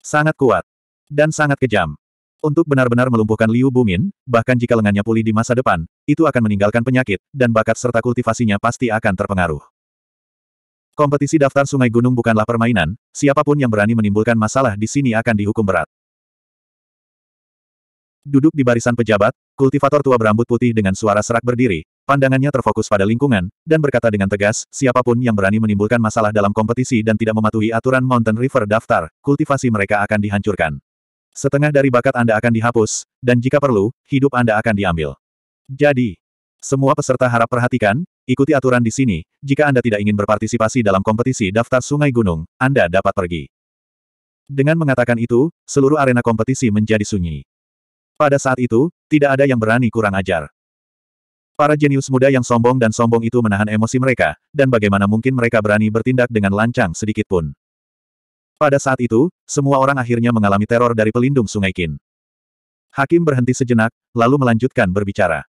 Sangat kuat. Dan sangat kejam. Untuk benar-benar melumpuhkan Liu Bumin, bahkan jika lengannya pulih di masa depan, itu akan meninggalkan penyakit, dan bakat serta kultivasinya pasti akan terpengaruh. Kompetisi daftar sungai gunung bukanlah permainan, siapapun yang berani menimbulkan masalah di sini akan dihukum berat. Duduk di barisan pejabat, kultivator tua berambut putih dengan suara serak berdiri, pandangannya terfokus pada lingkungan, dan berkata dengan tegas, siapapun yang berani menimbulkan masalah dalam kompetisi dan tidak mematuhi aturan Mountain River daftar, kultivasi mereka akan dihancurkan. Setengah dari bakat Anda akan dihapus, dan jika perlu, hidup Anda akan diambil. Jadi, semua peserta harap perhatikan, ikuti aturan di sini, jika Anda tidak ingin berpartisipasi dalam kompetisi daftar sungai gunung, Anda dapat pergi. Dengan mengatakan itu, seluruh arena kompetisi menjadi sunyi. Pada saat itu, tidak ada yang berani kurang ajar. Para jenius muda yang sombong dan sombong itu menahan emosi mereka, dan bagaimana mungkin mereka berani bertindak dengan lancang sedikitpun. Pada saat itu, semua orang akhirnya mengalami teror dari pelindung sungai Kin. Hakim berhenti sejenak, lalu melanjutkan berbicara.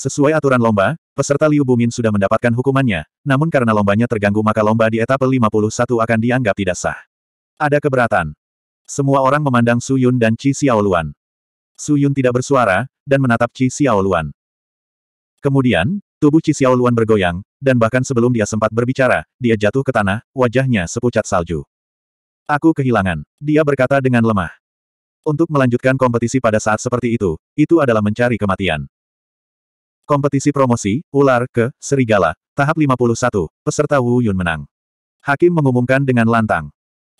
Sesuai aturan lomba, peserta Liu Bumin sudah mendapatkan hukumannya, namun karena lombanya terganggu maka lomba di etape 51 akan dianggap tidak sah. Ada keberatan. Semua orang memandang Su Yun dan Qi Xiaoluan. Su Yun tidak bersuara, dan menatap Qi Xiaoluan. Kemudian, tubuh Qi Xiaoluan bergoyang, dan bahkan sebelum dia sempat berbicara, dia jatuh ke tanah, wajahnya sepucat salju. Aku kehilangan, dia berkata dengan lemah. Untuk melanjutkan kompetisi pada saat seperti itu, itu adalah mencari kematian. Kompetisi promosi, ular ke serigala, tahap 51, peserta Wu Yun menang. Hakim mengumumkan dengan lantang.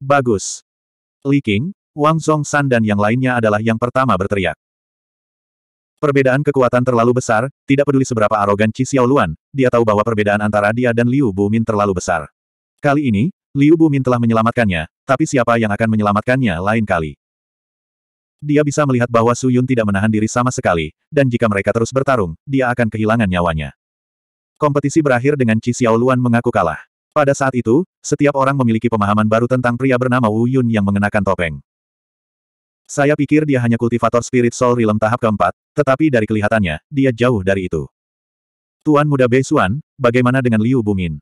Bagus. Li King, Wang Zhong San dan yang lainnya adalah yang pertama berteriak. Perbedaan kekuatan terlalu besar, tidak peduli seberapa arogan Qi Xiaoluan, dia tahu bahwa perbedaan antara dia dan Liu Bumin terlalu besar. Kali ini, Liu Bumin telah menyelamatkannya, tapi siapa yang akan menyelamatkannya lain kali? Dia bisa melihat bahwa Su Yun tidak menahan diri sama sekali, dan jika mereka terus bertarung, dia akan kehilangan nyawanya. Kompetisi berakhir dengan Qi Xiaoluan mengaku kalah. Pada saat itu, setiap orang memiliki pemahaman baru tentang pria bernama Wu Yun yang mengenakan topeng. Saya pikir dia hanya kultivator spirit soul realm tahap keempat, tetapi dari kelihatannya, dia jauh dari itu. Tuan muda Bei Xuan, bagaimana dengan Liu Bumin?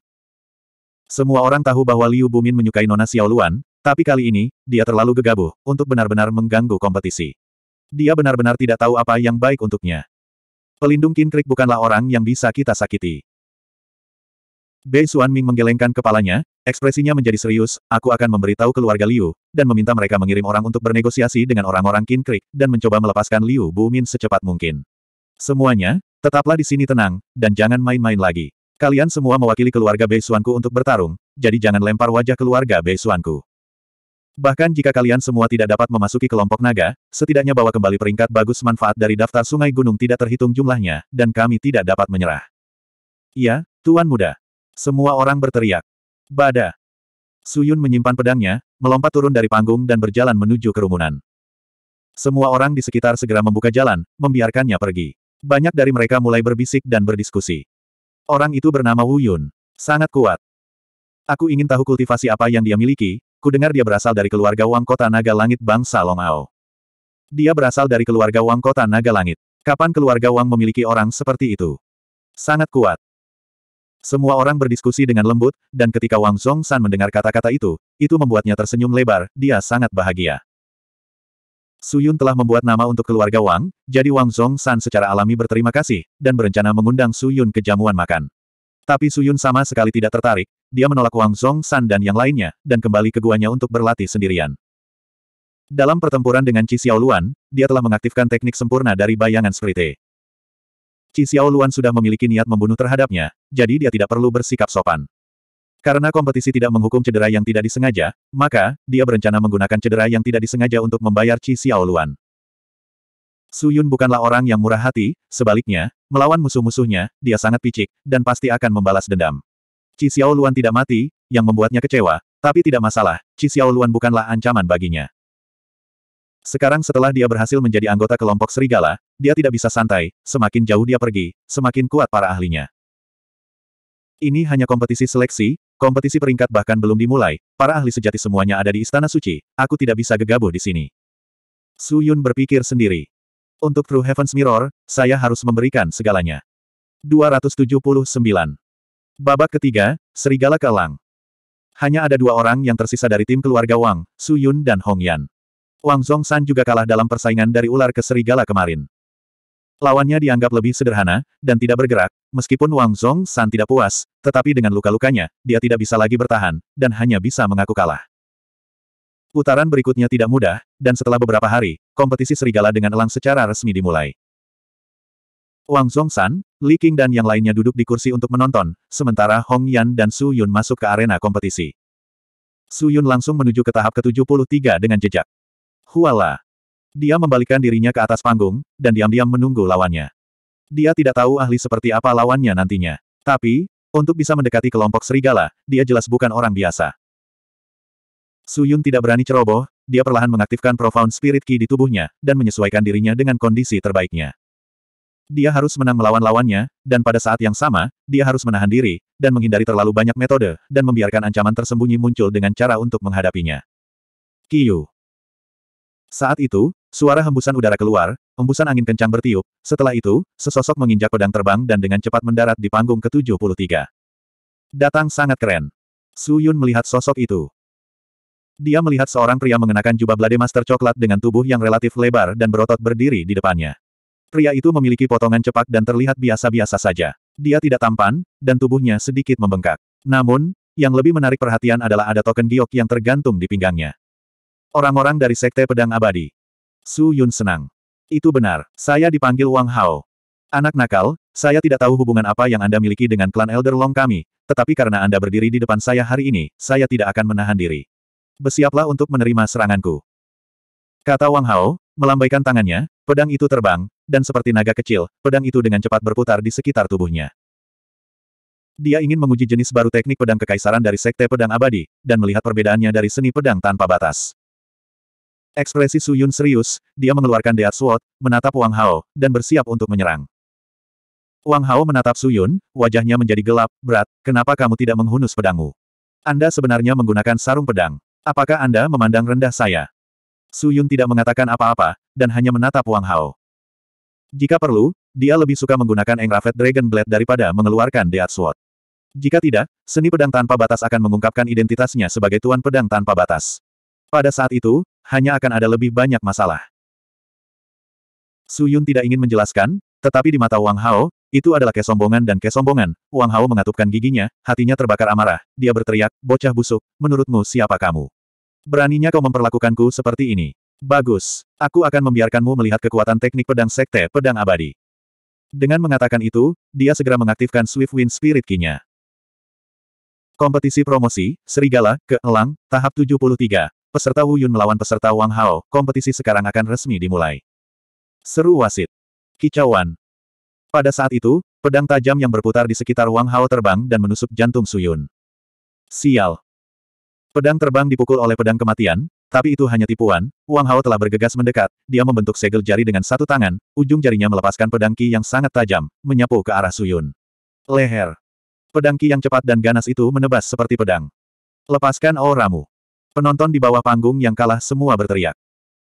Semua orang tahu bahwa Liu Bumin menyukai Nona Xiaoluan, tapi kali ini, dia terlalu gegabah untuk benar-benar mengganggu kompetisi. Dia benar-benar tidak tahu apa yang baik untuknya. Pelindung Kinkrik bukanlah orang yang bisa kita sakiti. Bei Xuanming menggelengkan kepalanya, ekspresinya menjadi serius, aku akan memberitahu keluarga Liu, dan meminta mereka mengirim orang untuk bernegosiasi dengan orang-orang Kinkrik, dan mencoba melepaskan Liu Bumin secepat mungkin. Semuanya, tetaplah di sini tenang, dan jangan main-main lagi. Kalian semua mewakili keluarga Bei Xuanku untuk bertarung, jadi jangan lempar wajah keluarga Bei Xuanku. Bahkan jika kalian semua tidak dapat memasuki kelompok naga, setidaknya bawa kembali peringkat bagus manfaat dari daftar sungai gunung tidak terhitung jumlahnya, dan kami tidak dapat menyerah. Iya, Tuan Muda. Semua orang berteriak. Bada. Suyun menyimpan pedangnya, melompat turun dari panggung dan berjalan menuju kerumunan. Semua orang di sekitar segera membuka jalan, membiarkannya pergi. Banyak dari mereka mulai berbisik dan berdiskusi. Orang itu bernama Wu Yun. Sangat kuat. Aku ingin tahu kultivasi apa yang dia miliki, kudengar dia berasal dari keluarga Wang Kota Naga Langit bangsa Longao. Dia berasal dari keluarga Wang Kota Naga Langit. Kapan keluarga Wang memiliki orang seperti itu? Sangat kuat. Semua orang berdiskusi dengan lembut, dan ketika Wang San mendengar kata-kata itu, itu membuatnya tersenyum lebar, dia sangat bahagia. Suyun telah membuat nama untuk keluarga Wang, jadi Wang San secara alami berterima kasih, dan berencana mengundang Suyun ke jamuan makan. Tapi Suyun sama sekali tidak tertarik, dia menolak Wang Zhong San dan yang lainnya, dan kembali ke guanya untuk berlatih sendirian. Dalam pertempuran dengan Qi Xiaoluan, dia telah mengaktifkan teknik sempurna dari bayangan Sprite. Qi Xiaoluan sudah memiliki niat membunuh terhadapnya, jadi dia tidak perlu bersikap sopan. Karena kompetisi tidak menghukum cedera yang tidak disengaja, maka, dia berencana menggunakan cedera yang tidak disengaja untuk membayar Qi Xiaoluan. Su Yun bukanlah orang yang murah hati, sebaliknya, Melawan musuh-musuhnya, dia sangat picik, dan pasti akan membalas dendam. Qi Xiao Luan tidak mati, yang membuatnya kecewa, tapi tidak masalah, Qi Xiao Luan bukanlah ancaman baginya. Sekarang setelah dia berhasil menjadi anggota kelompok serigala, dia tidak bisa santai, semakin jauh dia pergi, semakin kuat para ahlinya. Ini hanya kompetisi seleksi, kompetisi peringkat bahkan belum dimulai, para ahli sejati semuanya ada di Istana Suci, aku tidak bisa gegabah di sini. Su Yun berpikir sendiri. Untuk True Heaven's Mirror, saya harus memberikan segalanya. 279. Babak ketiga, Serigala Kalang. Hanya ada dua orang yang tersisa dari tim keluarga Wang, Su Yun dan Hong Yan. Wang San juga kalah dalam persaingan dari ular ke serigala kemarin. Lawannya dianggap lebih sederhana, dan tidak bergerak, meskipun Wang San tidak puas, tetapi dengan luka-lukanya, dia tidak bisa lagi bertahan, dan hanya bisa mengaku kalah. Putaran berikutnya tidak mudah, dan setelah beberapa hari, kompetisi serigala dengan elang secara resmi dimulai. Wang Zhongshan, Li Qing, dan yang lainnya duduk di kursi untuk menonton, sementara Hong Yan dan Su Yun masuk ke arena kompetisi. Su Yun langsung menuju ke tahap ke-73 dengan jejak. Huala. Dia membalikkan dirinya ke atas panggung, dan diam-diam menunggu lawannya. Dia tidak tahu ahli seperti apa lawannya nantinya. Tapi, untuk bisa mendekati kelompok serigala, dia jelas bukan orang biasa. Su Yun tidak berani ceroboh, dia perlahan mengaktifkan Profound Spirit Key di tubuhnya, dan menyesuaikan dirinya dengan kondisi terbaiknya. Dia harus menang melawan lawannya, dan pada saat yang sama, dia harus menahan diri, dan menghindari terlalu banyak metode, dan membiarkan ancaman tersembunyi muncul dengan cara untuk menghadapinya. Kiyu. Saat itu, suara hembusan udara keluar, hembusan angin kencang bertiup, setelah itu, sesosok menginjak pedang terbang dan dengan cepat mendarat di panggung ke-73. Datang sangat keren. Su Yun melihat sosok itu. Dia melihat seorang pria mengenakan jubah blade master coklat dengan tubuh yang relatif lebar dan berotot berdiri di depannya. Pria itu memiliki potongan cepak dan terlihat biasa-biasa saja. Dia tidak tampan, dan tubuhnya sedikit membengkak. Namun, yang lebih menarik perhatian adalah ada token giok yang tergantung di pinggangnya. Orang-orang dari Sekte Pedang Abadi. Su Yun senang. Itu benar, saya dipanggil Wang Hao. Anak nakal, saya tidak tahu hubungan apa yang Anda miliki dengan klan Elder Long kami, tetapi karena Anda berdiri di depan saya hari ini, saya tidak akan menahan diri bersiaplah untuk menerima seranganku. Kata Wang Hao, melambaikan tangannya, pedang itu terbang, dan seperti naga kecil, pedang itu dengan cepat berputar di sekitar tubuhnya. Dia ingin menguji jenis baru teknik pedang kekaisaran dari Sekte Pedang Abadi, dan melihat perbedaannya dari seni pedang tanpa batas. Ekspresi Su Yun serius, dia mengeluarkan Death Sword, menatap Wang Hao, dan bersiap untuk menyerang. Wang Hao menatap Su Yun, wajahnya menjadi gelap, berat, kenapa kamu tidak menghunus pedangmu? Anda sebenarnya menggunakan sarung pedang. Apakah Anda memandang rendah saya? Su Yun tidak mengatakan apa-apa, dan hanya menatap Wang Hao. Jika perlu, dia lebih suka menggunakan Engravet Dragon Blade daripada mengeluarkan Death Sword. Jika tidak, seni pedang tanpa batas akan mengungkapkan identitasnya sebagai tuan pedang tanpa batas. Pada saat itu, hanya akan ada lebih banyak masalah. Su Yun tidak ingin menjelaskan, tetapi di mata Wang Hao, itu adalah kesombongan dan kesombongan, Wang Hao mengatupkan giginya, hatinya terbakar amarah, dia berteriak, bocah busuk, menurutmu siapa kamu? Beraninya kau memperlakukanku seperti ini. Bagus, aku akan membiarkanmu melihat kekuatan teknik pedang sekte pedang abadi. Dengan mengatakan itu, dia segera mengaktifkan Swift Wind Spirit Key-nya. Kompetisi promosi, Serigala, ke Elang, tahap 73. Peserta Wu Yun melawan peserta Wang Hao, kompetisi sekarang akan resmi dimulai. Seru wasit. Kicauan, pada saat itu, pedang tajam yang berputar di sekitar Wang Hao terbang dan menusuk jantung Suyun. Sial. Pedang terbang dipukul oleh pedang kematian, tapi itu hanya tipuan, Wang Hao telah bergegas mendekat, dia membentuk segel jari dengan satu tangan, ujung jarinya melepaskan pedang Ki yang sangat tajam, menyapu ke arah Suyun. Leher. Pedang Ki yang cepat dan ganas itu menebas seperti pedang. Lepaskan auramu. Oh Penonton di bawah panggung yang kalah semua berteriak.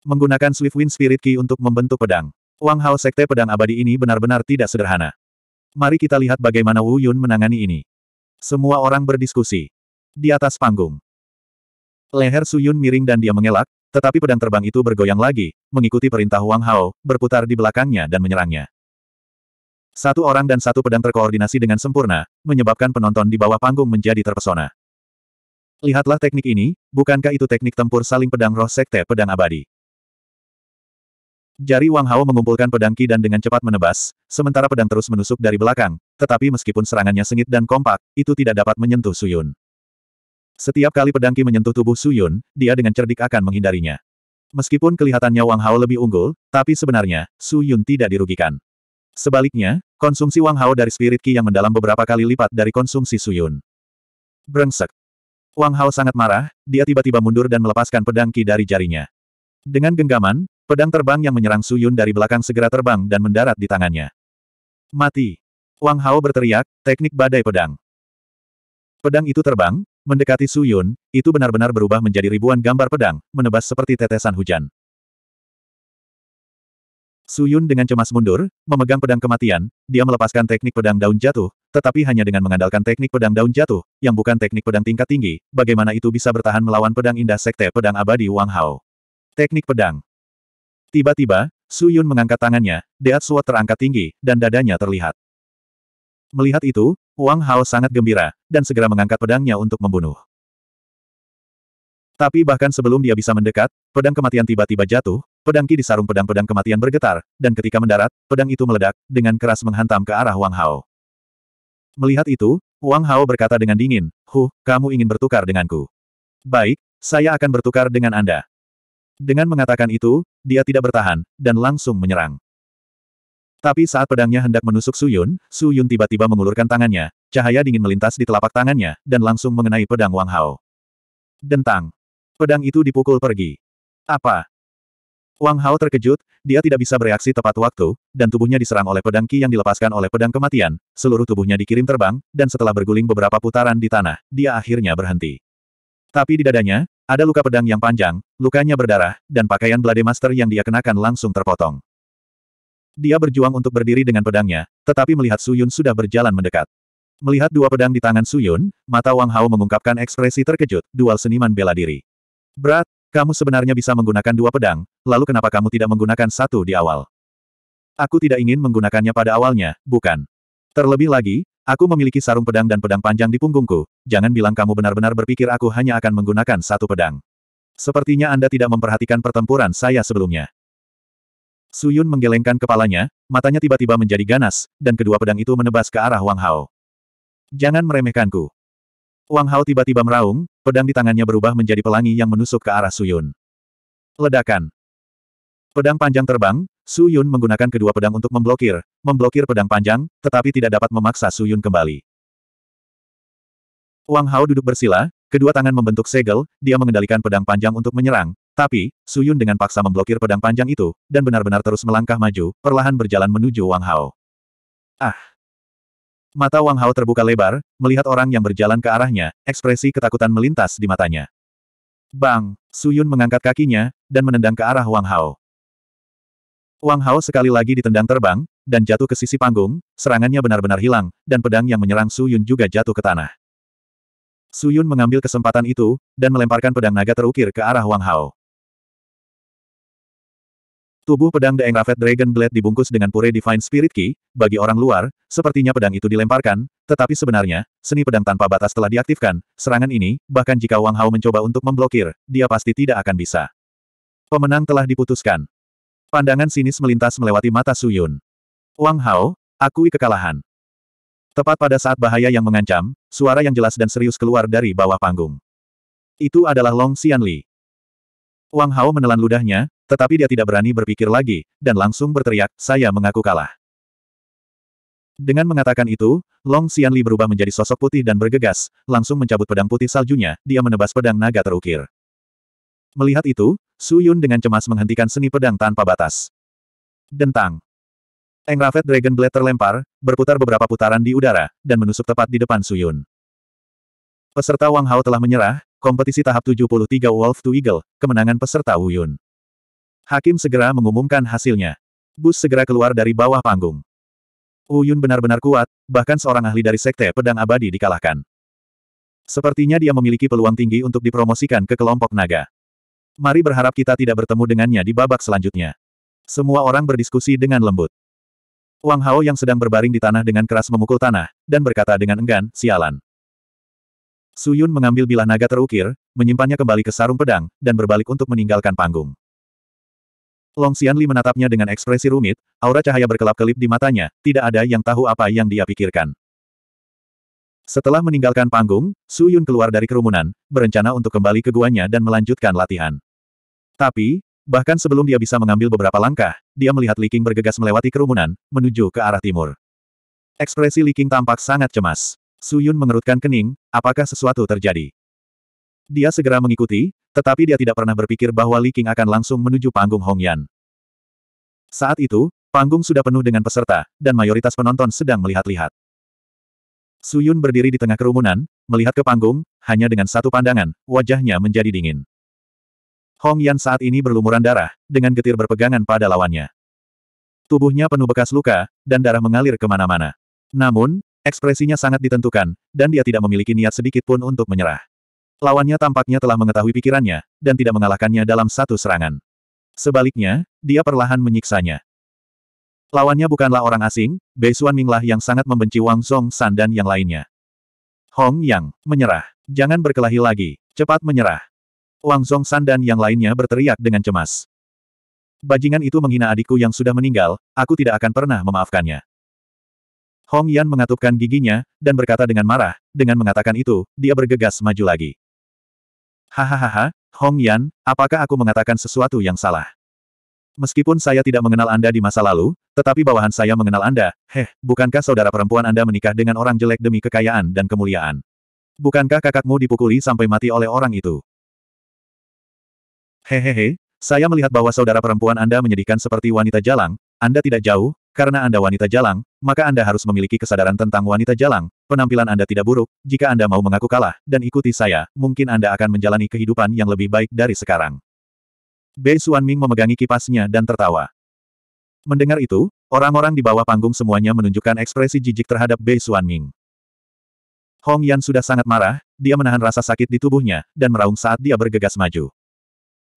Menggunakan Swift Wind Spirit Ki untuk membentuk pedang. Wang Hao Sekte Pedang Abadi ini benar-benar tidak sederhana. Mari kita lihat bagaimana Wu Yun menangani ini. Semua orang berdiskusi. Di atas panggung. Leher Su Yun miring dan dia mengelak, tetapi pedang terbang itu bergoyang lagi, mengikuti perintah Wang Hao, berputar di belakangnya dan menyerangnya. Satu orang dan satu pedang terkoordinasi dengan sempurna, menyebabkan penonton di bawah panggung menjadi terpesona. Lihatlah teknik ini, bukankah itu teknik tempur saling pedang roh sekte pedang abadi? Jari Wang Hao mengumpulkan pedang Qi dan dengan cepat menebas, sementara pedang terus menusuk dari belakang, tetapi meskipun serangannya sengit dan kompak, itu tidak dapat menyentuh Suyun. Setiap kali pedang Qi menyentuh tubuh Suyun, dia dengan cerdik akan menghindarinya. Meskipun kelihatannya Wang Hao lebih unggul, tapi sebenarnya, Suyun tidak dirugikan. Sebaliknya, konsumsi Wang Hao dari spirit Qi yang mendalam beberapa kali lipat dari konsumsi Suyun. Brengsek. Wang Hao sangat marah, dia tiba-tiba mundur dan melepaskan pedang Qi dari jarinya. Dengan genggaman, Pedang terbang yang menyerang Su Yun dari belakang segera terbang dan mendarat di tangannya. Mati! Wang Hao berteriak, teknik badai pedang. Pedang itu terbang, mendekati Su Yun. itu benar-benar berubah menjadi ribuan gambar pedang, menebas seperti tetesan hujan. Su Yun dengan cemas mundur, memegang pedang kematian, dia melepaskan teknik pedang daun jatuh, tetapi hanya dengan mengandalkan teknik pedang daun jatuh, yang bukan teknik pedang tingkat tinggi, bagaimana itu bisa bertahan melawan pedang indah sekte pedang abadi Wang Hao. Teknik pedang. Tiba-tiba, Su Yun mengangkat tangannya, Deat Suo terangkat tinggi, dan dadanya terlihat. Melihat itu, Wang Hao sangat gembira, dan segera mengangkat pedangnya untuk membunuh. Tapi bahkan sebelum dia bisa mendekat, pedang kematian tiba-tiba jatuh, pedang Ki di sarung pedang-pedang kematian bergetar, dan ketika mendarat, pedang itu meledak, dengan keras menghantam ke arah Wang Hao. Melihat itu, Wang Hao berkata dengan dingin, Huh, kamu ingin bertukar denganku. Baik, saya akan bertukar dengan Anda. Dengan mengatakan itu, dia tidak bertahan, dan langsung menyerang. Tapi saat pedangnya hendak menusuk Suyun, Suyun tiba-tiba mengulurkan tangannya, cahaya dingin melintas di telapak tangannya, dan langsung mengenai pedang Wang Hao. Dentang. Pedang itu dipukul pergi. Apa? Wang Hao terkejut, dia tidak bisa bereaksi tepat waktu, dan tubuhnya diserang oleh pedang Qi yang dilepaskan oleh pedang kematian, seluruh tubuhnya dikirim terbang, dan setelah berguling beberapa putaran di tanah, dia akhirnya berhenti. Tapi di dadanya, ada luka pedang yang panjang, lukanya berdarah, dan pakaian Blade Master yang dia kenakan langsung terpotong. Dia berjuang untuk berdiri dengan pedangnya, tetapi melihat Suyun sudah berjalan mendekat. Melihat dua pedang di tangan Suyun, mata Wang Hao mengungkapkan ekspresi terkejut, dual seniman bela diri. Berat, kamu sebenarnya bisa menggunakan dua pedang, lalu kenapa kamu tidak menggunakan satu di awal? Aku tidak ingin menggunakannya pada awalnya, bukan? Terlebih lagi, Aku memiliki sarung pedang dan pedang panjang di punggungku, jangan bilang kamu benar-benar berpikir aku hanya akan menggunakan satu pedang. Sepertinya Anda tidak memperhatikan pertempuran saya sebelumnya. Suyun menggelengkan kepalanya, matanya tiba-tiba menjadi ganas, dan kedua pedang itu menebas ke arah Wang Hao. Jangan meremehkanku. Wang Hao tiba-tiba meraung, pedang di tangannya berubah menjadi pelangi yang menusuk ke arah Suyun. Ledakan. Pedang panjang terbang, Su Yun menggunakan kedua pedang untuk memblokir, memblokir pedang panjang, tetapi tidak dapat memaksa Su Yun kembali. Wang Hao duduk bersila, kedua tangan membentuk segel, dia mengendalikan pedang panjang untuk menyerang, tapi, Su Yun dengan paksa memblokir pedang panjang itu, dan benar-benar terus melangkah maju, perlahan berjalan menuju Wang Hao. Ah! Mata Wang Hao terbuka lebar, melihat orang yang berjalan ke arahnya, ekspresi ketakutan melintas di matanya. Bang! Su Yun mengangkat kakinya, dan menendang ke arah Wang Hao. Wang Hao sekali lagi ditendang terbang, dan jatuh ke sisi panggung, serangannya benar-benar hilang, dan pedang yang menyerang Su Yun juga jatuh ke tanah. Su Yun mengambil kesempatan itu, dan melemparkan pedang naga terukir ke arah Wang Hao. Tubuh pedang Daeng Ravet Dragon Blade dibungkus dengan pure Divine Spirit Key, bagi orang luar, sepertinya pedang itu dilemparkan, tetapi sebenarnya, seni pedang tanpa batas telah diaktifkan, serangan ini, bahkan jika Wang Hao mencoba untuk memblokir, dia pasti tidak akan bisa. Pemenang telah diputuskan. Pandangan sinis melintas melewati mata Suyun. Wang Hao, akui kekalahan. Tepat pada saat bahaya yang mengancam, suara yang jelas dan serius keluar dari bawah panggung. Itu adalah Long Xianli. Wang Hao menelan ludahnya, tetapi dia tidak berani berpikir lagi, dan langsung berteriak, saya mengaku kalah. Dengan mengatakan itu, Long Xianli berubah menjadi sosok putih dan bergegas, langsung mencabut pedang putih saljunya, dia menebas pedang naga terukir. Melihat itu, Su Yun dengan cemas menghentikan seni pedang tanpa batas. Dentang. Engravet Dragon Blade terlempar, berputar beberapa putaran di udara, dan menusuk tepat di depan Su Yun. Peserta Wang Hao telah menyerah, kompetisi tahap 73 Wolf to Eagle, kemenangan peserta Wu Yun. Hakim segera mengumumkan hasilnya. Bus segera keluar dari bawah panggung. Wu Yun benar-benar kuat, bahkan seorang ahli dari Sekte Pedang Abadi dikalahkan. Sepertinya dia memiliki peluang tinggi untuk dipromosikan ke kelompok naga. Mari berharap kita tidak bertemu dengannya di babak selanjutnya. Semua orang berdiskusi dengan lembut. Wang Hao yang sedang berbaring di tanah dengan keras memukul tanah, dan berkata dengan enggan, sialan. Su Yun mengambil bilah naga terukir, menyimpannya kembali ke sarung pedang, dan berbalik untuk meninggalkan panggung. Long Xianli menatapnya dengan ekspresi rumit, aura cahaya berkelap-kelip di matanya, tidak ada yang tahu apa yang dia pikirkan. Setelah meninggalkan panggung, Su Yun keluar dari kerumunan, berencana untuk kembali ke guanya dan melanjutkan latihan. Tapi, bahkan sebelum dia bisa mengambil beberapa langkah, dia melihat Li Qing bergegas melewati kerumunan, menuju ke arah timur. Ekspresi Li Qing tampak sangat cemas. Su Yun mengerutkan kening, apakah sesuatu terjadi? Dia segera mengikuti, tetapi dia tidak pernah berpikir bahwa Li Qing akan langsung menuju panggung Hongyan. Saat itu, panggung sudah penuh dengan peserta, dan mayoritas penonton sedang melihat-lihat. Suyun berdiri di tengah kerumunan, melihat ke panggung, hanya dengan satu pandangan, wajahnya menjadi dingin. Hong Yan saat ini berlumuran darah, dengan getir berpegangan pada lawannya. Tubuhnya penuh bekas luka, dan darah mengalir kemana-mana. Namun, ekspresinya sangat ditentukan, dan dia tidak memiliki niat sedikit pun untuk menyerah. Lawannya tampaknya telah mengetahui pikirannya, dan tidak mengalahkannya dalam satu serangan. Sebaliknya, dia perlahan menyiksanya. Lawannya bukanlah orang asing, Bei Xuan Minglah yang sangat membenci Wang Song San dan yang lainnya. Hong Yang, menyerah. Jangan berkelahi lagi, cepat menyerah. Wang Zhongshan dan yang lainnya berteriak dengan cemas. Bajingan itu menghina adikku yang sudah meninggal, aku tidak akan pernah memaafkannya. Hong Yan mengatupkan giginya, dan berkata dengan marah, dengan mengatakan itu, dia bergegas maju lagi. Hahaha, Hong Yan, apakah aku mengatakan sesuatu yang salah? Meskipun saya tidak mengenal Anda di masa lalu, tetapi bawahan saya mengenal Anda, heh, bukankah saudara perempuan Anda menikah dengan orang jelek demi kekayaan dan kemuliaan? Bukankah kakakmu dipukuli sampai mati oleh orang itu? Hehehe, saya melihat bahwa saudara perempuan Anda menyedihkan seperti wanita jalang, Anda tidak jauh, karena Anda wanita jalang, maka Anda harus memiliki kesadaran tentang wanita jalang, penampilan Anda tidak buruk, jika Anda mau mengaku kalah, dan ikuti saya, mungkin Anda akan menjalani kehidupan yang lebih baik dari sekarang. Bei Xuanming memegangi kipasnya dan tertawa. Mendengar itu, orang-orang di bawah panggung semuanya menunjukkan ekspresi jijik terhadap Bei Xuanming. Hong Yan sudah sangat marah, dia menahan rasa sakit di tubuhnya, dan meraung saat dia bergegas maju.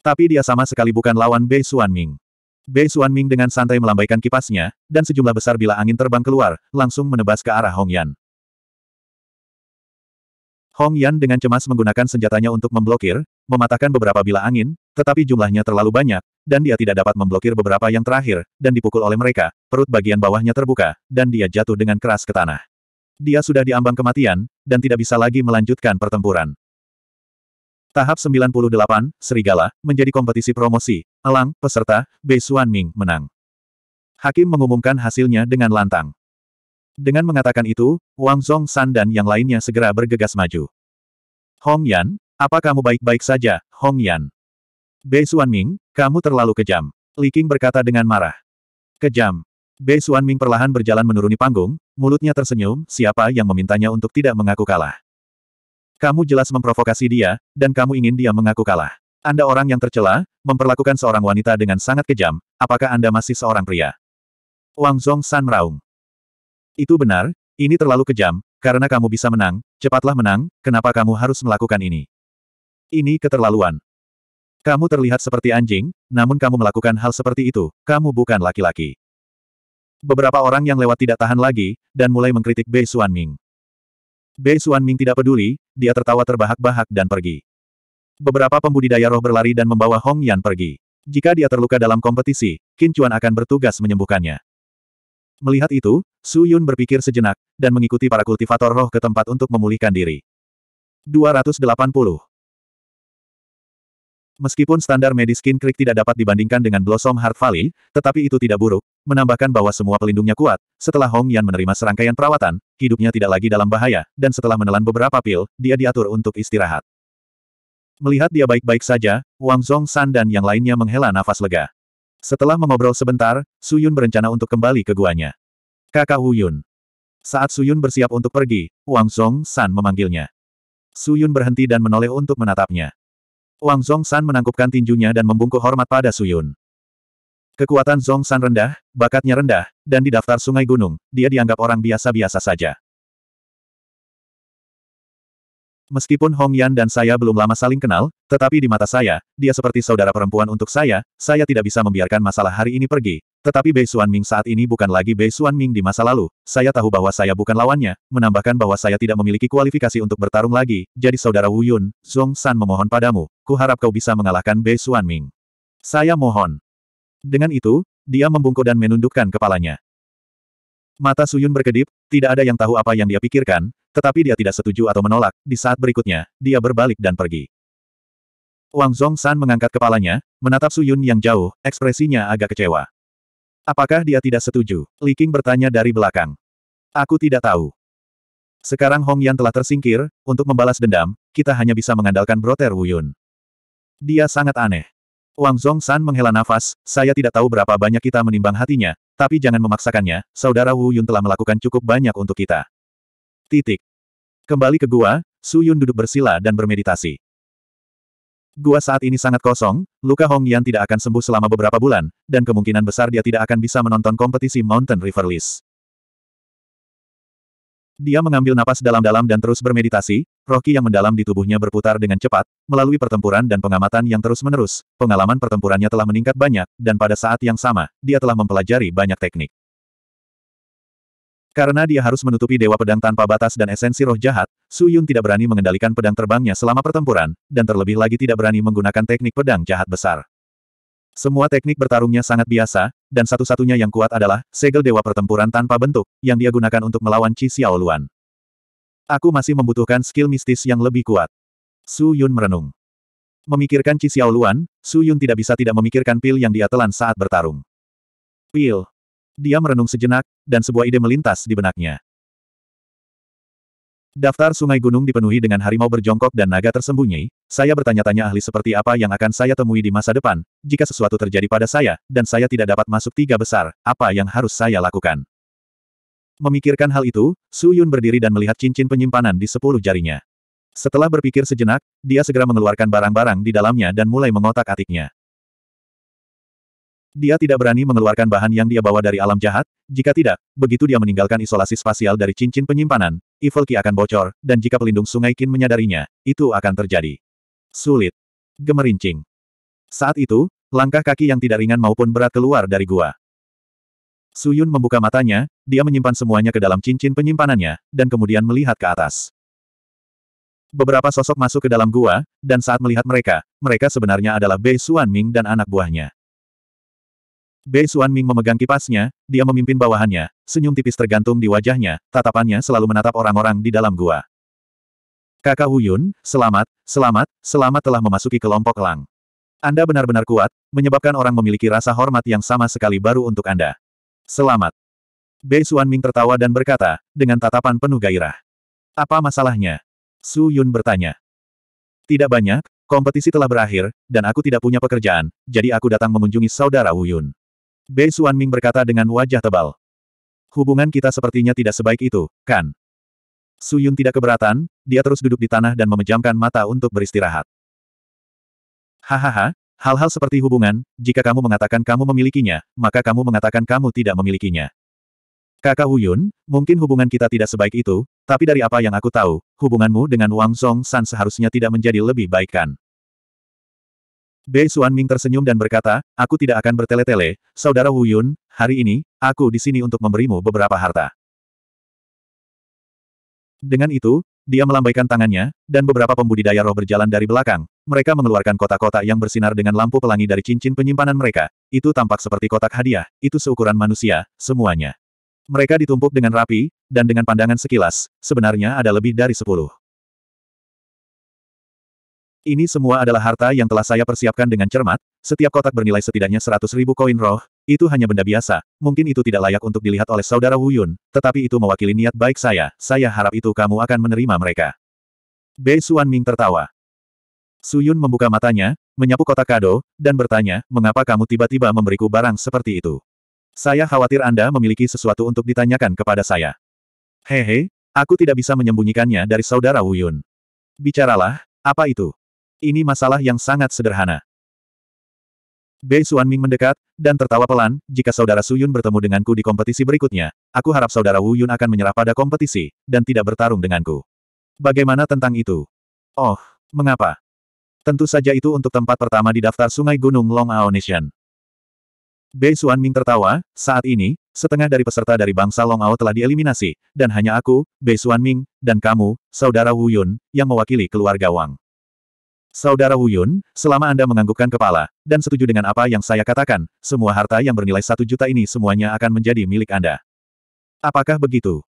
Tapi dia sama sekali bukan lawan Bei Xuanming. Bei Xuanming dengan santai melambaikan kipasnya, dan sejumlah besar bila angin terbang keluar, langsung menebas ke arah Hong Yan. Hong Yan dengan cemas menggunakan senjatanya untuk memblokir, mematahkan beberapa bila angin, tetapi jumlahnya terlalu banyak, dan dia tidak dapat memblokir beberapa yang terakhir, dan dipukul oleh mereka, perut bagian bawahnya terbuka, dan dia jatuh dengan keras ke tanah. Dia sudah diambang kematian, dan tidak bisa lagi melanjutkan pertempuran. Tahap 98, Serigala, menjadi kompetisi promosi. Elang, peserta, Bei Xuan Ming, menang. Hakim mengumumkan hasilnya dengan lantang. Dengan mengatakan itu, Wang Zhong San dan yang lainnya segera bergegas maju. Hong Yan, apa kamu baik-baik saja, Hong Yan? Bei Xuan Ming, kamu terlalu kejam. Li Qing berkata dengan marah. Kejam. Bei Xuan Ming perlahan berjalan menuruni panggung, mulutnya tersenyum, siapa yang memintanya untuk tidak mengaku kalah. Kamu jelas memprovokasi dia, dan kamu ingin dia mengaku kalah. Anda orang yang tercela, memperlakukan seorang wanita dengan sangat kejam, apakah Anda masih seorang pria? Wang Zong San meraung. Itu benar, ini terlalu kejam, karena kamu bisa menang, cepatlah menang, kenapa kamu harus melakukan ini? Ini keterlaluan. Kamu terlihat seperti anjing, namun kamu melakukan hal seperti itu, kamu bukan laki-laki. Beberapa orang yang lewat tidak tahan lagi, dan mulai mengkritik Bei Xuanming. Bei Ming tidak peduli, dia tertawa terbahak-bahak dan pergi. Beberapa pembudidaya roh berlari dan membawa Hong Yan pergi. Jika dia terluka dalam kompetisi, Qin Chuan akan bertugas menyembuhkannya. Melihat itu, Su Yun berpikir sejenak, dan mengikuti para kultivator roh ke tempat untuk memulihkan diri. 280 Meskipun standar medis Mediskin krik tidak dapat dibandingkan dengan Blossom Heart Valley, tetapi itu tidak buruk, menambahkan bahwa semua pelindungnya kuat, setelah Hong Yan menerima serangkaian perawatan, hidupnya tidak lagi dalam bahaya, dan setelah menelan beberapa pil, dia diatur untuk istirahat. Melihat dia baik-baik saja, Wang Zhong San dan yang lainnya menghela nafas lega. Setelah mengobrol sebentar, Su Yun berencana untuk kembali ke guanya. Kakak Yun. Saat Su Yun bersiap untuk pergi, Wang Zhong San memanggilnya. Su Yun berhenti dan menoleh untuk menatapnya. Wang Zongshan menangkupkan tinjunya dan membungkuk hormat pada Suyun. Kekuatan Zongshan rendah, bakatnya rendah, dan di daftar sungai gunung, dia dianggap orang biasa-biasa saja. Meskipun Hong Yan dan saya belum lama saling kenal, tetapi di mata saya, dia seperti saudara perempuan untuk saya, saya tidak bisa membiarkan masalah hari ini pergi. Tetapi Bei Xuan Ming saat ini bukan lagi Bei Xuan Ming di masa lalu, saya tahu bahwa saya bukan lawannya, menambahkan bahwa saya tidak memiliki kualifikasi untuk bertarung lagi, jadi saudara Wu Yun, Zhong San memohon padamu, kuharap kau bisa mengalahkan Bei Xuanming. Saya mohon. Dengan itu, dia membungkuk dan menundukkan kepalanya. Mata Suyun berkedip, tidak ada yang tahu apa yang dia pikirkan, tetapi dia tidak setuju atau menolak, di saat berikutnya, dia berbalik dan pergi. Wang Zongshan mengangkat kepalanya, menatap Suyun yang jauh, ekspresinya agak kecewa. Apakah dia tidak setuju? Li King bertanya dari belakang. Aku tidak tahu. Sekarang Hong Yan telah tersingkir, untuk membalas dendam, kita hanya bisa mengandalkan Broter Wuyun. Dia sangat aneh. Wang Zongshan menghela nafas, saya tidak tahu berapa banyak kita menimbang hatinya, tapi jangan memaksakannya, saudara Wu Yun telah melakukan cukup banyak untuk kita. Titik. Kembali ke gua, Su Yun duduk bersila dan bermeditasi. Gua saat ini sangat kosong, luka Hong Yan tidak akan sembuh selama beberapa bulan, dan kemungkinan besar dia tidak akan bisa menonton kompetisi Mountain River List. Dia mengambil napas dalam-dalam dan terus bermeditasi, Rocky yang mendalam di tubuhnya berputar dengan cepat, melalui pertempuran dan pengamatan yang terus-menerus, pengalaman pertempurannya telah meningkat banyak, dan pada saat yang sama, dia telah mempelajari banyak teknik. Karena dia harus menutupi Dewa Pedang tanpa batas dan esensi roh jahat, Su Yun tidak berani mengendalikan pedang terbangnya selama pertempuran, dan terlebih lagi tidak berani menggunakan teknik pedang jahat besar. Semua teknik bertarungnya sangat biasa, dan satu-satunya yang kuat adalah segel Dewa Pertempuran tanpa bentuk, yang dia gunakan untuk melawan Qi Xiaoluan. Aku masih membutuhkan skill mistis yang lebih kuat. Su Yun merenung. Memikirkan Qi Xiaoluan, Su Yun tidak bisa tidak memikirkan pil yang dia telan saat bertarung. Pil. Dia merenung sejenak, dan sebuah ide melintas di benaknya. Daftar sungai gunung dipenuhi dengan harimau berjongkok dan naga tersembunyi, saya bertanya-tanya ahli seperti apa yang akan saya temui di masa depan, jika sesuatu terjadi pada saya, dan saya tidak dapat masuk tiga besar, apa yang harus saya lakukan. Memikirkan hal itu, Su Yun berdiri dan melihat cincin penyimpanan di sepuluh jarinya. Setelah berpikir sejenak, dia segera mengeluarkan barang-barang di dalamnya dan mulai mengotak-atiknya. Dia tidak berani mengeluarkan bahan yang dia bawa dari alam jahat, jika tidak, begitu dia meninggalkan isolasi spasial dari cincin penyimpanan, Evil Ki akan bocor, dan jika pelindung sungai Kin menyadarinya, itu akan terjadi. Sulit. Gemerincing. Saat itu, langkah kaki yang tidak ringan maupun berat keluar dari gua. Su Yun membuka matanya, dia menyimpan semuanya ke dalam cincin penyimpanannya, dan kemudian melihat ke atas. Beberapa sosok masuk ke dalam gua, dan saat melihat mereka, mereka sebenarnya adalah Bei Ming dan anak buahnya. Bei Ming memegang kipasnya, dia memimpin bawahannya, senyum tipis tergantung di wajahnya, tatapannya selalu menatap orang-orang di dalam gua. Kakak Huyun, selamat, selamat, selamat telah memasuki kelompok Elang. Anda benar-benar kuat, menyebabkan orang memiliki rasa hormat yang sama sekali baru untuk Anda. Selamat. Bei Ming tertawa dan berkata, dengan tatapan penuh gairah. Apa masalahnya? Su Yun bertanya. Tidak banyak, kompetisi telah berakhir, dan aku tidak punya pekerjaan, jadi aku datang mengunjungi saudara Wu Yun. Bei Ming berkata dengan wajah tebal. Hubungan kita sepertinya tidak sebaik itu, kan? Su Yun tidak keberatan, dia terus duduk di tanah dan memejamkan mata untuk beristirahat. Hahaha, Hal-hal seperti hubungan, jika kamu mengatakan kamu memilikinya, maka kamu mengatakan kamu tidak memilikinya. Kakak Wuyun, mungkin hubungan kita tidak sebaik itu, tapi dari apa yang aku tahu, hubunganmu dengan Wang Song San seharusnya tidak menjadi lebih baik kan? Bei Xuan Ming tersenyum dan berkata, aku tidak akan bertele-tele, saudara Wuyun, hari ini, aku di sini untuk memberimu beberapa harta. Dengan itu, dia melambaikan tangannya, dan beberapa pembudidaya roh berjalan dari belakang, mereka mengeluarkan kotak-kotak yang bersinar dengan lampu pelangi dari cincin penyimpanan mereka. Itu tampak seperti kotak hadiah, itu seukuran manusia, semuanya. Mereka ditumpuk dengan rapi, dan dengan pandangan sekilas, sebenarnya ada lebih dari sepuluh. Ini semua adalah harta yang telah saya persiapkan dengan cermat, setiap kotak bernilai setidaknya seratus ribu koin roh, itu hanya benda biasa, mungkin itu tidak layak untuk dilihat oleh saudara Wuyun, tetapi itu mewakili niat baik saya, saya harap itu kamu akan menerima mereka. Bei Suan Ming tertawa. Suyun membuka matanya, menyapu kotak kado, dan bertanya, mengapa kamu tiba-tiba memberiku barang seperti itu? Saya khawatir Anda memiliki sesuatu untuk ditanyakan kepada saya. Hehe, aku tidak bisa menyembunyikannya dari saudara Wuyun. Bicaralah, apa itu? Ini masalah yang sangat sederhana. Bei Suanming mendekat, dan tertawa pelan, jika saudara Suyun bertemu denganku di kompetisi berikutnya, aku harap saudara Wuyun akan menyerah pada kompetisi, dan tidak bertarung denganku. Bagaimana tentang itu? Oh, mengapa? Tentu saja itu untuk tempat pertama di daftar sungai Gunung Long Aonishan. Bei Xuan Ming tertawa, saat ini, setengah dari peserta dari bangsa Long Ao telah dieliminasi, dan hanya aku, Bei Xuan Ming, dan kamu, Saudara Wu Yun, yang mewakili keluarga Wang. Saudara Wu Yun, selama Anda menganggukkan kepala, dan setuju dengan apa yang saya katakan, semua harta yang bernilai satu juta ini semuanya akan menjadi milik Anda. Apakah begitu?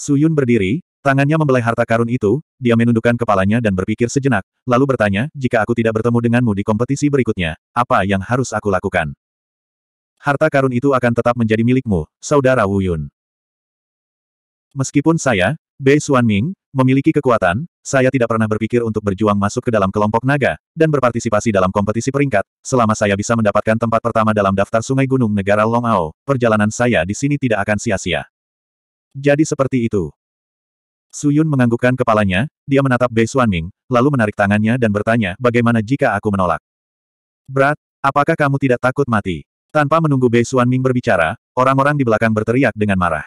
Su Yun berdiri, Tangannya membelai harta karun itu, dia menundukkan kepalanya dan berpikir sejenak, lalu bertanya, jika aku tidak bertemu denganmu di kompetisi berikutnya, apa yang harus aku lakukan? Harta karun itu akan tetap menjadi milikmu, Saudara Wu Yun. Meskipun saya, Bei Xuan Ming, memiliki kekuatan, saya tidak pernah berpikir untuk berjuang masuk ke dalam kelompok naga, dan berpartisipasi dalam kompetisi peringkat, selama saya bisa mendapatkan tempat pertama dalam daftar sungai gunung negara Long Ao, perjalanan saya di sini tidak akan sia-sia. Jadi seperti itu. Su Yun menganggukkan kepalanya, dia menatap Bei Ming, lalu menarik tangannya dan bertanya, bagaimana jika aku menolak? Berat, apakah kamu tidak takut mati? Tanpa menunggu Bei Ming berbicara, orang-orang di belakang berteriak dengan marah.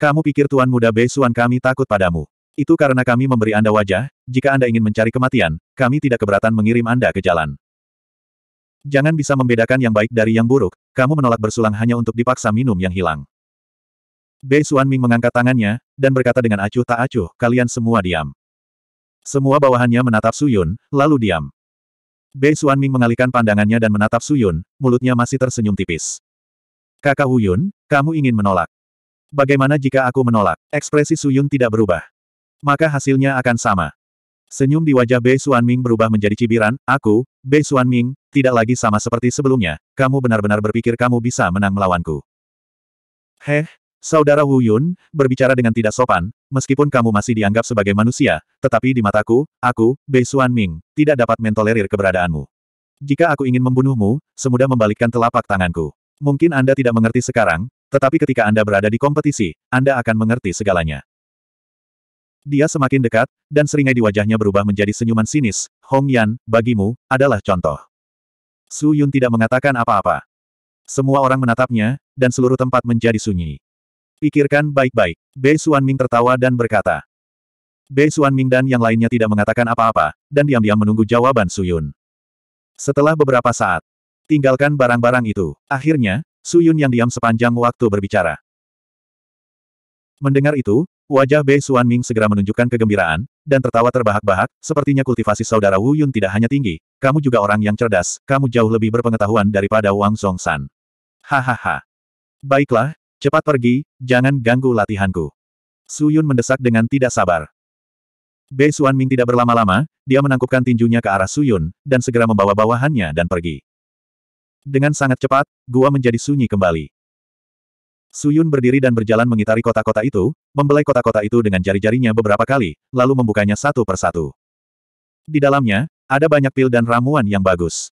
Kamu pikir tuan muda Bei Xuan kami takut padamu? Itu karena kami memberi Anda wajah, jika Anda ingin mencari kematian, kami tidak keberatan mengirim Anda ke jalan. Jangan bisa membedakan yang baik dari yang buruk, kamu menolak bersulang hanya untuk dipaksa minum yang hilang. Bei Xuanming mengangkat tangannya, dan berkata dengan acuh tak acuh, kalian semua diam. Semua bawahannya menatap Suyun, lalu diam. Bei Xuanming mengalihkan pandangannya dan menatap Suyun, mulutnya masih tersenyum tipis. Kakak Huyun, kamu ingin menolak. Bagaimana jika aku menolak? Ekspresi Suyun tidak berubah. Maka hasilnya akan sama. Senyum di wajah Bei Suanming berubah menjadi cibiran, aku, Bei Suanming, tidak lagi sama seperti sebelumnya, kamu benar-benar berpikir kamu bisa menang melawanku. Heh, Saudara Wu Yun, berbicara dengan tidak sopan, meskipun kamu masih dianggap sebagai manusia, tetapi di mataku, aku, Bei Xuan Ming, tidak dapat mentolerir keberadaanmu. Jika aku ingin membunuhmu, semudah membalikkan telapak tanganku. Mungkin Anda tidak mengerti sekarang, tetapi ketika Anda berada di kompetisi, Anda akan mengerti segalanya. Dia semakin dekat, dan seringai di wajahnya berubah menjadi senyuman sinis, Hong Yan, bagimu, adalah contoh. Su Yun tidak mengatakan apa-apa. Semua orang menatapnya, dan seluruh tempat menjadi sunyi. Pikirkan baik-baik. Bei Ming tertawa dan berkata. Bei Ming dan yang lainnya tidak mengatakan apa-apa, dan diam-diam menunggu jawaban Suyun. Setelah beberapa saat, tinggalkan barang-barang itu. Akhirnya, Suyun yang diam sepanjang waktu berbicara. Mendengar itu, wajah Bei Ming segera menunjukkan kegembiraan, dan tertawa terbahak-bahak, sepertinya kultivasi saudara Wu Yun tidak hanya tinggi, kamu juga orang yang cerdas, kamu jauh lebih berpengetahuan daripada Wang Song San. Hahaha. Baiklah, Cepat pergi, jangan ganggu latihanku. Su Yun mendesak dengan tidak sabar. Bei Suan Ming tidak berlama-lama, dia menangkupkan tinjunya ke arah Su Yun, dan segera membawa bawahannya dan pergi. Dengan sangat cepat, gua menjadi sunyi kembali. Su Yun berdiri dan berjalan mengitari kota-kota itu, membelai kota-kota itu dengan jari-jarinya beberapa kali, lalu membukanya satu persatu. Di dalamnya, ada banyak pil dan ramuan yang bagus.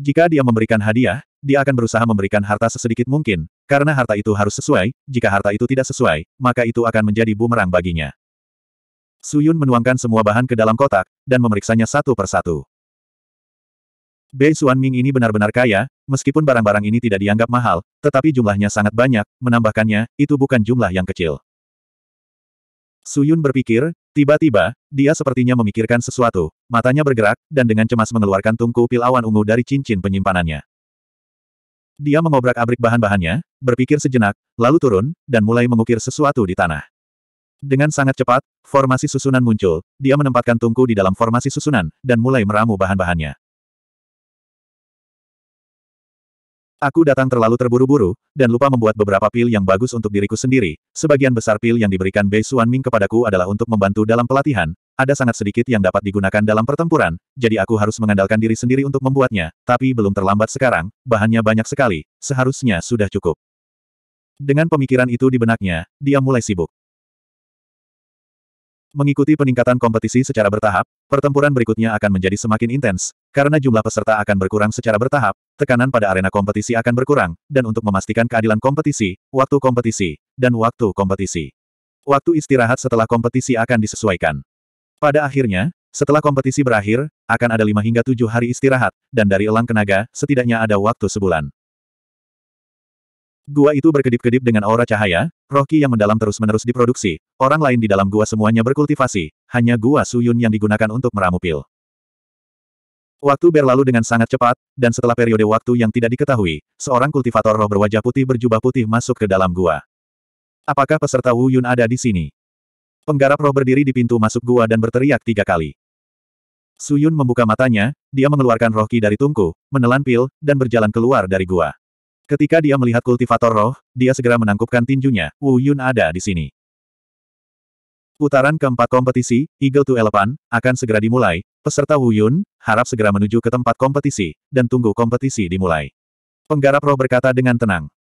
Jika dia memberikan hadiah, dia akan berusaha memberikan harta sesedikit mungkin, karena harta itu harus sesuai, jika harta itu tidak sesuai, maka itu akan menjadi bumerang baginya. Suyun menuangkan semua bahan ke dalam kotak, dan memeriksanya satu persatu. Bei Ming ini benar-benar kaya, meskipun barang-barang ini tidak dianggap mahal, tetapi jumlahnya sangat banyak, menambahkannya, itu bukan jumlah yang kecil. Suyun berpikir, tiba-tiba, dia sepertinya memikirkan sesuatu, matanya bergerak, dan dengan cemas mengeluarkan tungku pil awan ungu dari cincin penyimpanannya. Dia mengobrak-abrik bahan-bahannya, berpikir sejenak, lalu turun, dan mulai mengukir sesuatu di tanah. Dengan sangat cepat, formasi susunan muncul, dia menempatkan tungku di dalam formasi susunan, dan mulai meramu bahan-bahannya. Aku datang terlalu terburu-buru, dan lupa membuat beberapa pil yang bagus untuk diriku sendiri. Sebagian besar pil yang diberikan Bei Xuan Ming kepadaku adalah untuk membantu dalam pelatihan, ada sangat sedikit yang dapat digunakan dalam pertempuran, jadi aku harus mengandalkan diri sendiri untuk membuatnya, tapi belum terlambat sekarang, bahannya banyak sekali, seharusnya sudah cukup. Dengan pemikiran itu di benaknya, dia mulai sibuk. Mengikuti peningkatan kompetisi secara bertahap, pertempuran berikutnya akan menjadi semakin intens, karena jumlah peserta akan berkurang secara bertahap, tekanan pada arena kompetisi akan berkurang, dan untuk memastikan keadilan kompetisi, waktu kompetisi, dan waktu kompetisi. Waktu istirahat setelah kompetisi akan disesuaikan. Pada akhirnya, setelah kompetisi berakhir, akan ada lima hingga tujuh hari istirahat, dan dari elang kenaga, setidaknya ada waktu sebulan. Gua itu berkedip-kedip dengan aura cahaya, roh yang mendalam terus-menerus diproduksi, orang lain di dalam gua semuanya berkultivasi, hanya gua Suyun yang digunakan untuk meramu pil. Waktu berlalu dengan sangat cepat, dan setelah periode waktu yang tidak diketahui, seorang kultivator roh berwajah putih berjubah putih masuk ke dalam gua. Apakah peserta Wu Yun ada di sini? Penggarap roh berdiri di pintu masuk gua dan berteriak tiga kali. Suyun membuka matanya, dia mengeluarkan roh ki dari tungku, menelan pil, dan berjalan keluar dari gua. Ketika dia melihat kultivator roh, dia segera menangkupkan tinjunya, Wu Yun ada di sini. Putaran keempat kompetisi, Eagle to Elephant, akan segera dimulai, peserta Wu Yun, harap segera menuju ke tempat kompetisi, dan tunggu kompetisi dimulai. Penggarap roh berkata dengan tenang.